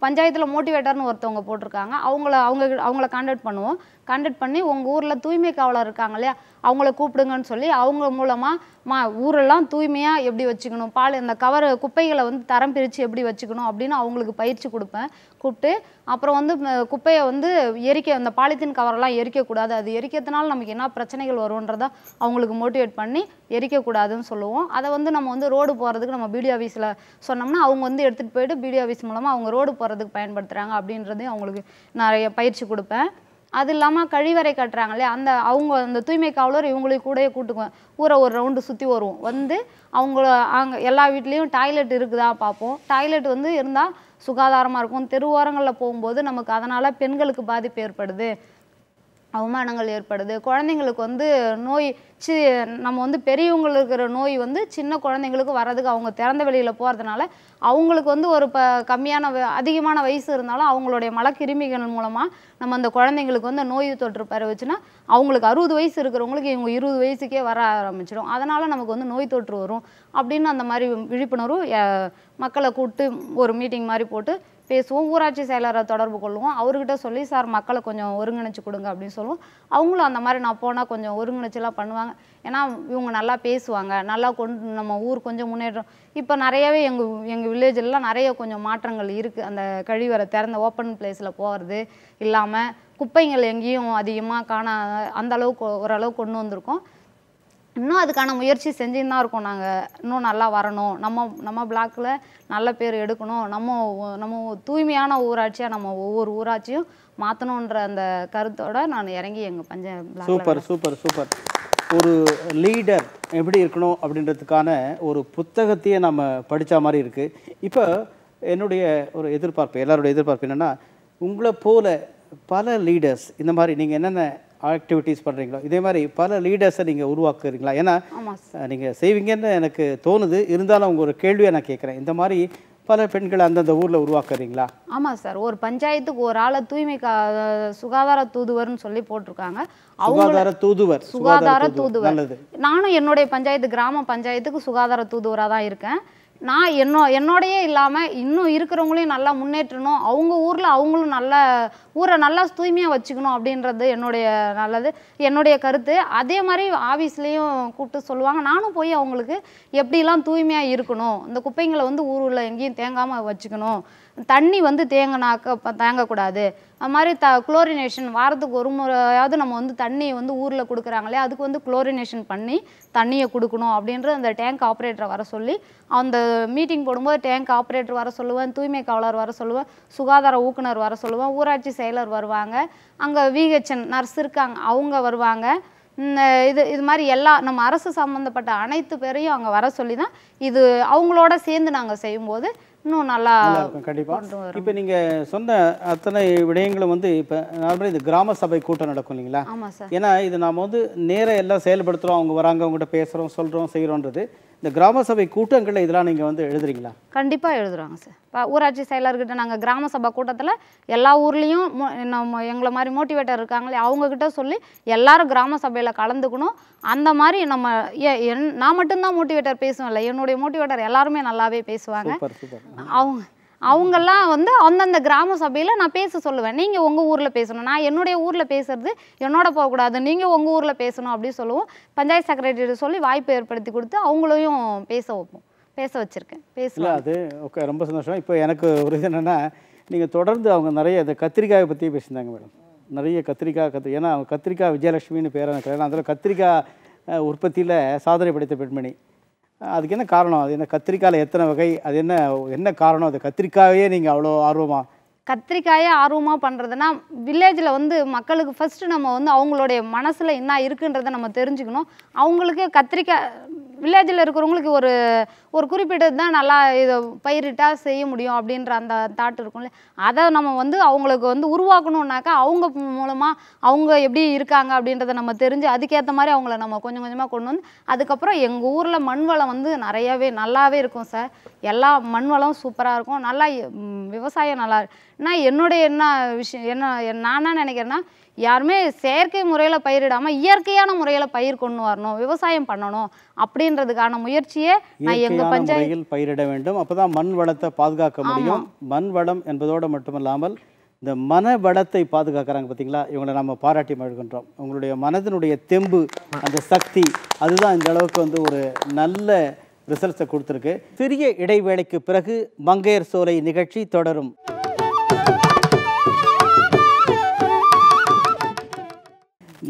பஞ்சாயத்தில் மோட்டிவேட்டர்னு ஒருத்தவங்க போட்டிருக்காங்க அவங்கள அவங்க அவங்கள கான்டாக்ட் பண்ணுவோம் கான்டாக்ட் பண்ணி உங்கள் ஊரில் தூய்மை காவலர் இருக்காங்க இல்லையா அவங்கள கூப்பிடுங்கன்னு சொல்லி அவங்க மூலமாக மா ஊரெல்லாம் தூய்மையாக எப்படி வச்சுக்கணும் பால் இந்த கவர் குப்பைகளை வந்து தரம் பிரித்து எப்படி வச்சுக்கணும் அப்படின்னு அவங்களுக்கு பயிற்சி கொடுப்பேன் கூப்பிட்டு அப்புறம் வந்து குப்பையை வந்து எரிக்க அந்த பாலித்தீன் கவரெல்லாம் எரிக்கக்கூடாது அது எரிக்கிறதுனால நமக்கு என்ன பிரச்சனைகள் வரும்ன்றதை அவங்களுக்கு மோட்டிவேட் பண்ணி எரிக்கக்கூடாதுன்னு சொல்லுவோம் அதை வந்து நம்ம வந்து ரோடு போகிறதுக்கு நம்ம பிடி ஆஃபீஸில் சொன்னோம்னா அவங்க வந்து எடுத்துகிட்டு போயிட்டு பிடி ஆஃபீஸ் மூலமாக அவங்க ரோடு போகிறதுக்கு பயன்படுத்துகிறாங்க அப்படின்றதையும் அவங்களுக்கு நிறைய பயிற்சி கொடுப்பேன் அது இல்லாமல் கழிவறை கட்டுறாங்களே அந்த அவங்க அந்த தூய்மை காவலர் இவங்களையும் கூடயே கூட்டுக்குவேன் ஊரை ஒரு ரவுண்டு சுற்றி வருவோம் வந்து அவங்கள அங்கே எல்லா வீட்லேயும் டாய்லெட் இருக்குதா பார்ப்போம் டாய்லெட் வந்து இருந்தால் சுகாதாரமாக இருக்கும் தெருவோரங்களில் போகும்போது நமக்கு அதனால் பெண்களுக்கு பாதிப்பு ஏற்படுது அவமானங்கள் ஏற்படுது குழந்தைங்களுக்கு வந்து நோய் சி நம்ம வந்து பெரியவங்களுக்கு இருக்கிற நோய் வந்து சின்ன குழந்தைங்களுக்கு வர்றதுக்கு அவங்க திறந்த வெளியில் போகிறதுனால அவங்களுக்கு வந்து ஒரு ப கம்மியான அதிகமான வயசு இருந்தாலும் அவங்களுடைய மலக்கிருமிகள் மூலமாக நம்ம அந்த குழந்தைங்களுக்கு வந்து நோய் தொற்று பரவுச்சுன்னா அவங்களுக்கு அறுபது வயசு இருக்கிறவங்களுக்கு இவங்க இருபது வயசுக்கே வர ஆரம்பிச்சிடும் அதனால் நமக்கு வந்து நோய் தொற்று வரும் அப்படின்னு அந்த மாதிரி விழிப்புணர்வு மக்களை கூப்பிட்டு ஒரு மீட்டிங் மாதிரி போட்டு பேசுவோம் ஊராட்சி செயலரை தொடர்பு கொள்வோம் அவர்கிட்ட சொல்லி சார் மக்களை கொஞ்சம் ஒருங்கிணைச்சு கொடுங்க அப்படின்னு சொல்லுவோம் அவங்களும் அந்த மாதிரி நான் போனால் கொஞ்சம் ஒருங்கிணைச்சுலாம் பண்ணுவாங்க ஏன்னா இவங்க நல்லா பேசுவாங்க நல்லா கொண்டு நம்ம ஊர் கொஞ்சம் முன்னேற்றம் இப்போ நிறையவே எங்கள் எங்கள் வில்லேஜிலலாம் நிறைய கொஞ்சம் மாற்றங்கள் இருக்குது அந்த கழிவறை திறந்த ஓப்பன் பிளேஸில் போகிறது இல்லாமல் குப்பைங்கள் எங்கேயும் அதிகமாக காண அந்த அளவுக்கு ஓரளவு கொண்டு வந்திருக்கோம் இன்னும் அதுக்கான முயற்சி செஞ்சுன்னு தான் இருக்கோம் நாங்கள் இன்னும் நல்லா வரணும் நம்ம நம்ம பிளாக்கில் நல்ல பேர் எடுக்கணும் நம்ம நம்ம தூய்மையான ஊராட்சியாக நம்ம ஒவ்வொரு ஊராட்சியும் மாற்றணுன்ற அந்த கருத்தோட நான் இறங்கி எங்கள் பஞ்ச சூப்பர் சூப்பர் சூப்பர் ஒரு லீடர் எப்படி இருக்கணும் அப்படின்றதுக்கான ஒரு புத்தகத்தையே நம்ம படித்த மாதிரி இருக்குது இப்போ என்னுடைய ஒரு எதிர்பார்ப்பு எல்லாருடைய எதிர்பார்ப்பு என்னென்னா உங்களை போல பல லீடர்ஸ் இந்த மாதிரி நீங்கள் என்னென்ன ஆக்டிவிட்டீஸ் பண்ணுறீங்களோ இதே மாதிரி பல லீடர்ஸை நீங்கள் உருவாக்குறீங்களா ஏன்னா நீங்கள் செய்வீங்கன்னு எனக்கு தோணுது இருந்தாலும் அவங்க ஒரு கேள்வியை நான் கேட்குறேன் இந்த மாதிரி பல பெண்களை அந்தந்த ஊரில் உருவாக்குறீங்களா ஆமாம் சார் ஒரு பஞ்சாயத்துக்கு ஒரு ஆளை தூய்மை சுகாதார தூதுவர்னு சொல்லி போட்டிருக்காங்க சுகாதார தூதுவர் சுகாதார தூதுவர் நானும் என்னுடைய பஞ்சாயத்து கிராம பஞ்சாயத்துக்கு சுகாதார தூதுவராக தான் இருக்கேன் நான் என்னோ என்னோடையே இல்லாமல் இன்னும் இருக்கிறவங்களையும் நல்லா முன்னேற்றணும் அவங்க ஊரில் அவங்களும் நல்ல ஊரை நல்லா தூய்மையாக வச்சுக்கணும் அப்படின்றது என்னுடைய நல்லது என்னுடைய கருத்து அதே மாதிரி ஆஃபீஸ்லேயும் கூப்பிட்டு சொல்லுவாங்க நானும் போய் அவங்களுக்கு எப்படிலாம் தூய்மையாக இருக்கணும் இந்த குப்பைங்களை வந்து ஊரில் எங்கேயும் தேங்காமல் வச்சுக்கணும் தண்ணி வந்து தேங்கினாக்க தேங்கக்கூடாது அது மாதிரி த குளோரினேஷன் வாரத்துக்கு ஒரு முறையாவது நம்ம வந்து தண்ணியை வந்து ஊரில் கொடுக்குறாங்களே அதுக்கு வந்து குளோரினேஷன் பண்ணி தண்ணியை கொடுக்கணும் அப்படின்ற அந்த டேங்க் ஆப்ரேட்டரை வர சொல்லி அந்த மீட்டிங் போடும்போது டேங்க் ஆப்ரேட்டர் வர சொல்லுவேன் தூய்மை காவலர் வர சொல்லுவேன் சுகாதார ஊக்குனர் வர சொல்லுவேன் ஊராட்சி செயலர் வருவாங்க அங்கே விஹெச்என் நர்ஸ் இருக்காங்க அவங்க வருவாங்க இது இது மாதிரி எல்லா நம்ம அரசு சம்மந்தப்பட்ட அனைத்து பேரையும் அங்கே வர சொல்லி தான் இது அவங்களோட சேர்ந்து நாங்கள் செய்யும்போது இன்னும் நல்லா இருக்கும் கண்டிப்பா இப்ப நீங்க சொன்ன அத்தனை விடயங்களும் வந்து இப்ப நார்மலா இது கிராம சபை கூட்டம் நடக்கும் இல்லைங்களா ஏன்னா இது நாம வந்து நேர எல்லாம் செயல்படுத்துறோம் அவங்க வராங்க அவங்ககிட்ட பேசுறோம் சொல்றோம் செய்யறோம்ன்றது இந்த கிராம சபை கூட்டங்களில் இதெல்லாம் நீங்கள் வந்து எழுதுறீங்களா கண்டிப்பாக எழுதுறாங்க சார் இப்போ ஊராட்சி செயலர்கிட்ட நாங்கள் கிராம சபை கூட்டத்தில் எல்லா ஊர்லேயும் எங்களை மாதிரி மோட்டிவேட்டர் இருக்காங்களே அவங்கக்கிட்ட சொல்லி எல்லாரும் கிராம சபையில் கலந்துக்கணும் அந்த மாதிரி நம்ம என் நான் மட்டும்தான் மோட்டிவேட்டர் பேசுவேன் இல்லை என்னுடைய மோட்டிவேட்டர் எல்லாருமே நல்லாவே பேசுவாங்க அவங்க அவங்கெல்லாம் வந்து அந்தந்த கிராம சபையில் நான் பேச சொல்லுவேன் நீங்கள் உங்கள் ஊரில் பேசணும் நான் என்னுடைய ஊரில் பேசுறது என்னோட போகக்கூடாது நீங்கள் உங்கள் ஊரில் பேசணும் அப்படின்னு சொல்லுவோம் பஞ்சாயத்து செக்ரட்டரி சொல்லி வாய்ப்பு ஏற்படுத்தி கொடுத்து அவங்களையும் பேச வைப்போம் பேச வச்சுருக்கேன் பேசல அது ஓகே ரொம்ப சந்தோஷம் இப்போ எனக்கு ஒரு இது என்னென்னா நீங்கள் தொடர்ந்து அவங்க நிறைய இந்த கத்திரிக்காயை பற்றி பேசியிருந்தாங்க மேடம் நிறைய கத்திரிக்காய் கத்திரி ஏன்னா அவங்க கத்திரிக்காய் விஜயலட்சுமின்னு பேர் எனக்கு அதில் கத்திரிக்காய் உற்பத்தியில் சாதனை படைத்த பெண்மணி அதுக்கு என்ன காரணம் அது என்ன கத்திரிக்காயில் எத்தனை வகை அது என்ன என்ன காரணம் அது கத்திரிக்காயே நீங்கள் அவ்வளோ ஆர்வமாக கத்திரிக்காயே ஆர்வமாக பண்ணுறதுனா வில்லேஜில் வந்து மக்களுக்கு ஃபஸ்ட்டு நம்ம வந்து அவங்களுடைய மனசில் என்ன இருக்குன்றதை நம்ம தெரிஞ்சுக்கணும் அவங்களுக்கு கத்திரிக்காய் வில்லேஜில் இருக்கிறவங்களுக்கு ஒரு ஒரு குறிப்பிட்டது தான் நல்லா இதை பயிரிட்டால் செய்ய முடியும் அப்படின்ற அந்த தாட் இருக்கும்ல அதை நம்ம வந்து அவங்களுக்கு வந்து உருவாக்கணுன்னாக்கா அவங்க மூலமாக அவங்க எப்படி இருக்காங்க அப்படின்றத நம்ம தெரிஞ்சு அதுக்கேற்ற மாதிரி அவங்கள நம்ம கொஞ்சம் கொஞ்சமாக கொண்டு வந்து அதுக்கப்புறம் எங்கள் ஊரில் மண் வளம் வந்து நிறையாவே நல்லாவே இருக்கும் சார் எல்லா மண் வளம் சூப்பராக இருக்கும் நல்லா விவசாயம் நல்லா ஆனால் என்னுடைய என்ன விஷயம் என்ன நான் என்ன நினைக்கிறேன்னா யாருமே செயற்கை முறையில் பயிரிடாமல் இயற்கையான முறையில் பயிர் கொண்டு வரணும் விவசாயம் பண்ணணும் அப்படின்றதுக்கான முயற்சியே நான் எங்கள் பஞ்சாயத்தில் பயிரிட வேண்டும் அப்போ தான் மண் வளத்தை பாதுகாக்க முடியும் மண் வளம் என்பதோடு மட்டுமல்லாமல் இந்த மன வளத்தை பாதுகாக்கிறாங்க பார்த்தீங்களா இவங்களை நம்ம பாராட்டி மழுகின்றோம் உங்களுடைய மனதினுடைய தெம்பு அந்த சக்தி அதுதான் இந்த அளவுக்கு வந்து ஒரு நல்ல ரிசல்ட்ஸை கொடுத்துருக்கு சிறிய இடைவேளைக்கு பிறகு மங்கையர் சோலை நிகழ்ச்சி தொடரும்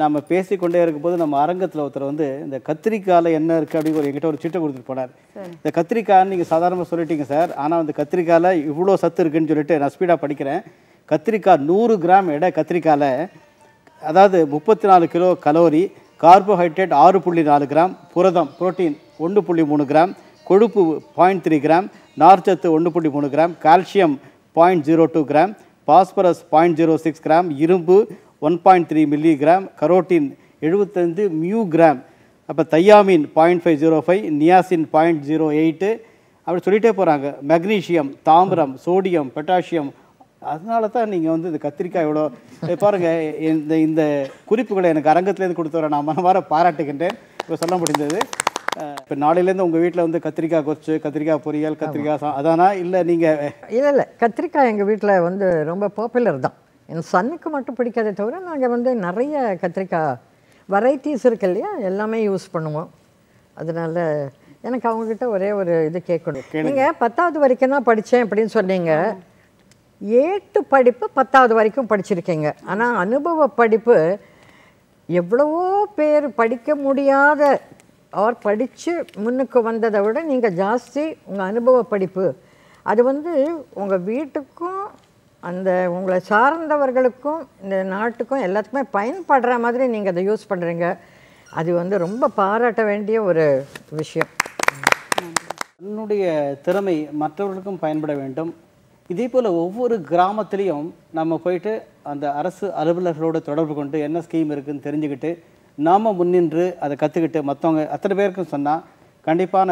நம்ம பேசிக்கொண்டே இருக்கும்போது நம்ம அரங்கத்தில் ஒருத்தர் வந்து இந்த கத்திரிக்காயில் என்ன இருக்குது அப்படின்னு ஒரு எங்கிட்ட ஒரு சீட்டை கொடுத்துட்டு போனார் இந்த கத்திரிக்காய்னு நீங்கள் சாதாரணமாக சொல்லிட்டீங்க சார் ஆனால் அந்த கத்திரிக்காயில் இவ்வளோ சத்து இருக்குன்னு சொல்லிட்டு நான் ஸ்பீடாக படிக்கிறேன் கத்திரிக்காய் நூறு கிராம் எடை கத்திரிக்காயில் அதாவது முப்பத்தி நாலு கிலோ கலோரி கார்போஹைட்ரேட் ஆறு புள்ளி நாலு கிராம் புரதம் புரோட்டீன் ஒன்று புள்ளி மூணு கிராம் கொழுப்பு பாயிண்ட் த்ரீ கிராம் நார்ச்சத்து ஒன்று புள்ளி மூணு gram calcium point zero two gram phosphorus point zero six gram இரும்பு one point three milligram carotene எழுபத்தஞ்சு மியூ கிராம் அப்போ thiamine point five zero five niacin point zero eight அப்படி சொல்லிகிட்டே போகிறாங்க மெக்னீஷியம் தாமிரம் சோடியம் பொட்டாசியம் அதனால தான் நீங்கள் வந்து இந்த கத்திரிக்காய் இவ்வளோ பாருங்கள் இந்த இந்த குறிப்புகளை எனக்கு அரங்கத்துலேருந்து கொடுத்து வர நான் மனவார பாராட்டுகின்றேன் இப்போ சொல்ல முடிந்தது இப்போ நாளையிலேருந்து உங்கள் வீட்டில் வந்து கத்திரிக்காய் கொச்சு கத்திரிக்காய் பொரியல் கத்திரிக்காய் அதானா இல்லை நீங்கள் இல்லை இல்லை கத்திரிக்காய் எங்கள் வீட்டில் வந்து ரொம்ப பாப்புலர் தான் என் சன்னுக்கு மட்டும் பிடிக்காதே தவிர நாங்கள் வந்து நிறைய கத்திரிக்காய் வெரைட்டிஸ் இருக்கு இல்லையா எல்லாமே யூஸ் பண்ணுவோம் அதனால் எனக்கு அவங்கக்கிட்ட ஒரே ஒரு இது கேட்கணும் நீங்கள் பத்தாவது வரைக்கும் தான் படித்தேன் அப்படின்னு சொன்னீங்க ஏட்டு படிப்பு பத்தாவது வரைக்கும் படிச்சிருக்கீங்க ஆனால் அனுபவ படிப்பு எவ்வளவோ பேர் படிக்க முடியாத அவர் படித்து முன்னுக்கு வந்ததை விட நீங்கள் ஜாஸ்தி உங்கள் அனுபவ படிப்பு அது வந்து உங்கள் வீட்டுக்கும் அந்த உங்களை சார்ந்தவர்களுக்கும் இந்த நாட்டுக்கும் எல்லாத்துக்குமே பயன்படுற மாதிரி நீங்கள் அதை யூஸ் பண்ணுறீங்க அது வந்து ரொம்ப பாராட்ட வேண்டிய ஒரு விஷயம் என்னுடைய திறமை மற்றவர்களுக்கும் பயன்பட வேண்டும் இதே போல் ஒவ்வொரு கிராமத்துலேயும் நம்ம போயிட்டு அந்த அரசு அலுவலர்களோடு தொடர்பு கொண்டு என்ன ஸ்கீம் இருக்குதுன்னு தெரிஞ்சுக்கிட்டு நாம் முன்னின்று அதை கற்றுக்கிட்டு மற்றவங்க அத்தனை பேருக்கும் சொன்னால் கண்டிப்பான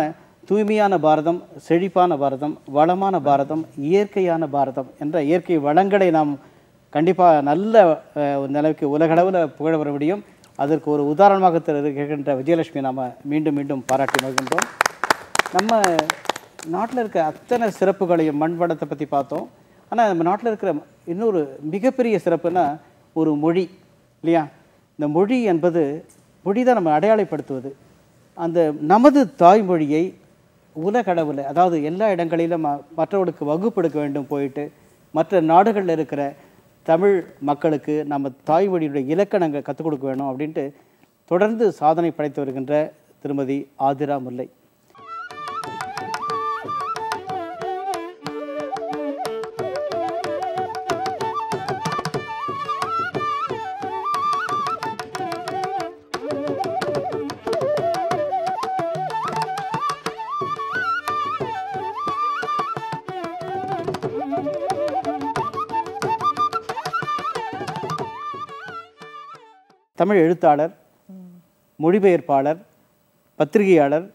தூய்மையான பாரதம் செழிப்பான பாரதம் வளமான பாரதம் இயற்கையான பாரதம் என்ற இயற்கை வளங்களை நாம் கண்டிப்பாக நல்ல நிலைக்கு உலகளவில் புகழ வர முடியும் அதற்கு ஒரு உதாரணமாக இருக்கின்ற விஜயலட்சுமி நாம் மீண்டும் மீண்டும் பாராட்டி வருகின்றோம் நம்ம நாட்டில் இருக்க அத்தனை சிறப்புகளையும் மண் வளத்தை பற்றி பார்த்தோம் ஆனால் நம்ம நாட்டில் இருக்கிற இன்னொரு மிகப்பெரிய சிறப்புன்னா ஒரு மொழி இல்லையா இந்த மொழி என்பது மொழி தான் நம்ம அடையாளப்படுத்துவது அந்த நமது தாய்மொழியை உலகளவில் அதாவது எல்லா இடங்களிலும் மற்றவர்களுக்கு வகுப்பெடுக்க வேண்டும் போயிட்டு மற்ற நாடுகளில் இருக்கிற தமிழ் மக்களுக்கு நம்ம தாய்மொழியுடைய இலக்கணங்கள் கற்றுக் கொடுக்க வேணும் அப்படின்ட்டு தொடர்ந்து சாதனை படைத்து வருகின்ற திருமதி ஆதிரா முல்லை தமிழ் எழுத்தாளர் மொழிபெயர்ப்பாளர் பத்திரிகையாளர்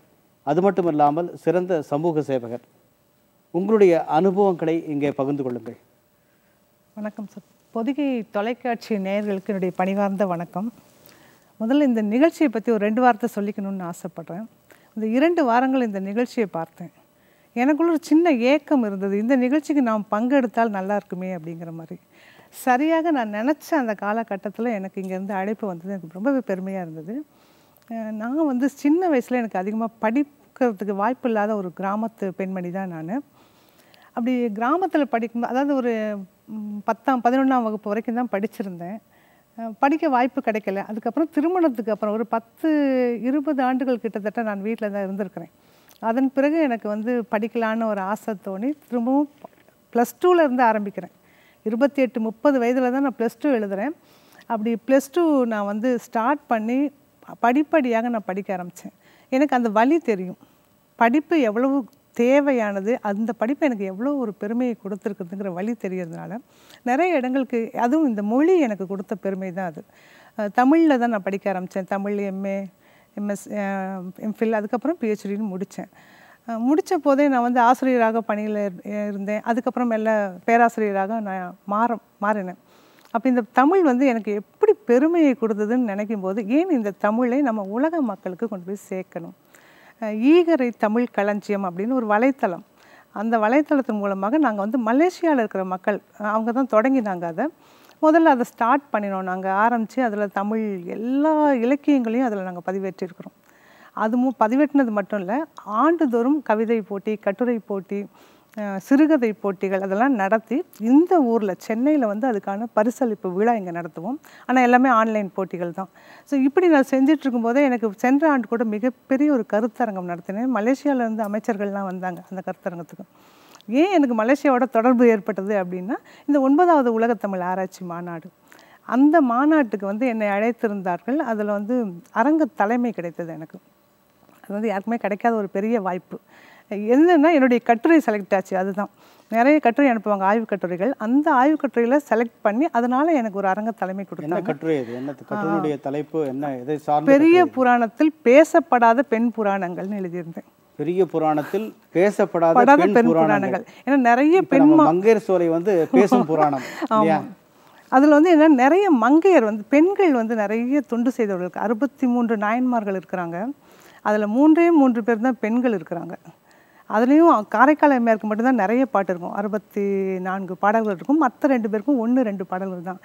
அது மட்டும் இல்லாமல் சிறந்த சமூக சேவகர் உங்களுடைய அனுபவங்களை இங்கே பகிர்ந்து கொள்ளுங்கள் வணக்கம் சார் பொதுகை தொலைக்காட்சி நேயர்களுக்கு என்னுடைய பணிவார்ந்த வணக்கம் முதல்ல இந்த நிகழ்ச்சியை பற்றி ஒரு ரெண்டு வார்த்தை சொல்லிக்கணும்னு ஆசைப்பட்றேன் இந்த இரண்டு வாரங்கள் இந்த நிகழ்ச்சியை பார்த்தேன் எனக்குள்ள ஒரு சின்ன ஏக்கம் இருந்தது இந்த நிகழ்ச்சிக்கு நாம் பங்கெடுத்தால் நல்லா இருக்குமே அப்படிங்கிற மாதிரி சரியாக நான் நினச்ச அந்த காலகட்டத்தில் எனக்கு இங்கேருந்து அழைப்பு வந்தது எனக்கு ரொம்பவே பெருமையாக இருந்தது நான் வந்து சின்ன வயசில் எனக்கு அதிகமாக படிக்கிறதுக்கு வாய்ப்பு இல்லாத ஒரு கிராமத்து பெண்மணி தான் நான் அப்படி கிராமத்தில் படிக்கும் அதாவது ஒரு பத்தாம் பதினொன்றாம் வகுப்பு வரைக்கும் தான் படிச்சிருந்தேன் படிக்க வாய்ப்பு கிடைக்கல அதுக்கப்புறம் திருமணத்துக்கு அப்புறம் ஒரு பத்து இருபது ஆண்டுகள் கிட்டத்தட்ட நான் வீட்டில் தான் இருந்திருக்கிறேன் அதன் பிறகு எனக்கு வந்து படிக்கலான்னு ஒரு ஆசை தோணி திரும்பவும் ப்ளஸ் டூவில் இருந்து ஆரம்பிக்கிறேன் இருபத்தி எட்டு முப்பது வயதில் தான் நான் ப்ளஸ் டூ எழுதுகிறேன் அப்படி ப்ளஸ் டூ நான் வந்து ஸ்டார்ட் பண்ணி படிப்படியாக நான் படிக்க ஆரம்பித்தேன் எனக்கு அந்த வழி தெரியும் படிப்பு எவ்வளவு தேவையானது அந்த படிப்பு எனக்கு எவ்வளோ ஒரு பெருமையை கொடுத்துருக்குதுங்கிற வழி தெரியறதுனால நிறைய இடங்களுக்கு அதுவும் இந்த மொழி எனக்கு கொடுத்த பெருமை தான் அது தமிழில் தான் நான் படிக்க ஆரம்பித்தேன் தமிழ் எம்ஏ எம்எஸ் எம்ஃபில் அதுக்கப்புறம் பிஹெச்டின்னு முடித்தேன் முடித்த போதே நான் வந்து ஆசிரியராக பணியில் இருந்தேன் அதுக்கப்புறம் எல்லா பேராசிரியராக நான் மாற மாறினேன் அப்போ இந்த தமிழ் வந்து எனக்கு எப்படி பெருமையை கொடுத்ததுன்னு நினைக்கும் போது ஏன் இந்த தமிழை நம்ம உலக மக்களுக்கு கொண்டு போய் சேர்க்கணும் ஈகரை தமிழ் களஞ்சியம் அப்படின்னு ஒரு வலைத்தளம் அந்த வலைத்தளத்தின் மூலமாக நாங்கள் வந்து மலேசியாவில் இருக்கிற மக்கள் அவங்க தான் தொடங்கினாங்க அதை முதல்ல அதை ஸ்டார்ட் பண்ணினோம் நாங்கள் ஆரம்பித்து அதில் தமிழ் எல்லா இலக்கியங்களையும் அதில் நாங்கள் பதிவேற்றிருக்கிறோம் அதுவும் பதிவெட்டினது மட்டும் இல்லை ஆண்டுதோறும் கவிதை போட்டி கட்டுரை போட்டி சிறுகதை போட்டிகள் அதெல்லாம் நடத்தி இந்த ஊரில் சென்னையில் வந்து அதுக்கான பரிசளிப்பு விழா இங்கே நடத்துவோம் ஆனால் எல்லாமே ஆன்லைன் போட்டிகள் தான் ஸோ இப்படி நான் செஞ்சிட்ருக்கும் போதே எனக்கு சென்ற ஆண்டு கூட மிகப்பெரிய ஒரு கருத்தரங்கம் நடத்தினேன் மலேசியாவிலேருந்து அமைச்சர்கள்லாம் வந்தாங்க அந்த கருத்தரங்கத்துக்கு ஏன் எனக்கு மலேசியாவோட தொடர்பு ஏற்பட்டது அப்படின்னா இந்த ஒன்பதாவது உலகத்தமிழ் ஆராய்ச்சி மாநாடு அந்த மாநாட்டுக்கு வந்து என்னை அழைத்திருந்தார்கள் அதில் வந்து அரங்க தலைமை கிடைத்தது எனக்கு அது வந்து யாருக்குமே கிடைக்காத ஒரு பெரிய வாய்ப்பு என்னென்னா என்னுடைய கட்டுரை செலக்ட் ஆச்சு அதுதான் நிறைய கட்டுரை அனுப்புவாங்க ஆய்வு கட்டுரைகள் அந்த ஆய்வு கட்டுரையில் செலக்ட் பண்ணி அதனால எனக்கு ஒரு அரங்க தலைமை கொடுத்தாங்க பெரிய புராணத்தில் பேசப்படாத பெண் புராணங்கள்னு எழுதியிருந்தேன் பெரிய புராணத்தில் பேசப்படாத பெண் புராணங்கள் ஏன்னா நிறைய பெண் மங்கேஸ்வரை வந்து பேசும் புராணம் அதில் வந்து என்ன நிறைய மங்கையர் வந்து பெண்கள் வந்து நிறைய தொண்டு செய்தவர்களுக்கு அறுபத்தி மூன்று நாயன்மார்கள் இருக்கிறாங்க அதில் மூன்றே மூன்று பேர் தான் பெண்கள் இருக்கிறாங்க அதுலேயும் காரைக்கால் அம்மையாருக்கு மட்டும்தான் நிறைய பாட்டு இருக்கும் அறுபத்தி நான்கு பாடல்கள் இருக்கும் மற்ற ரெண்டு பேருக்கும் ஒன்று ரெண்டு பாடல்கள் தான்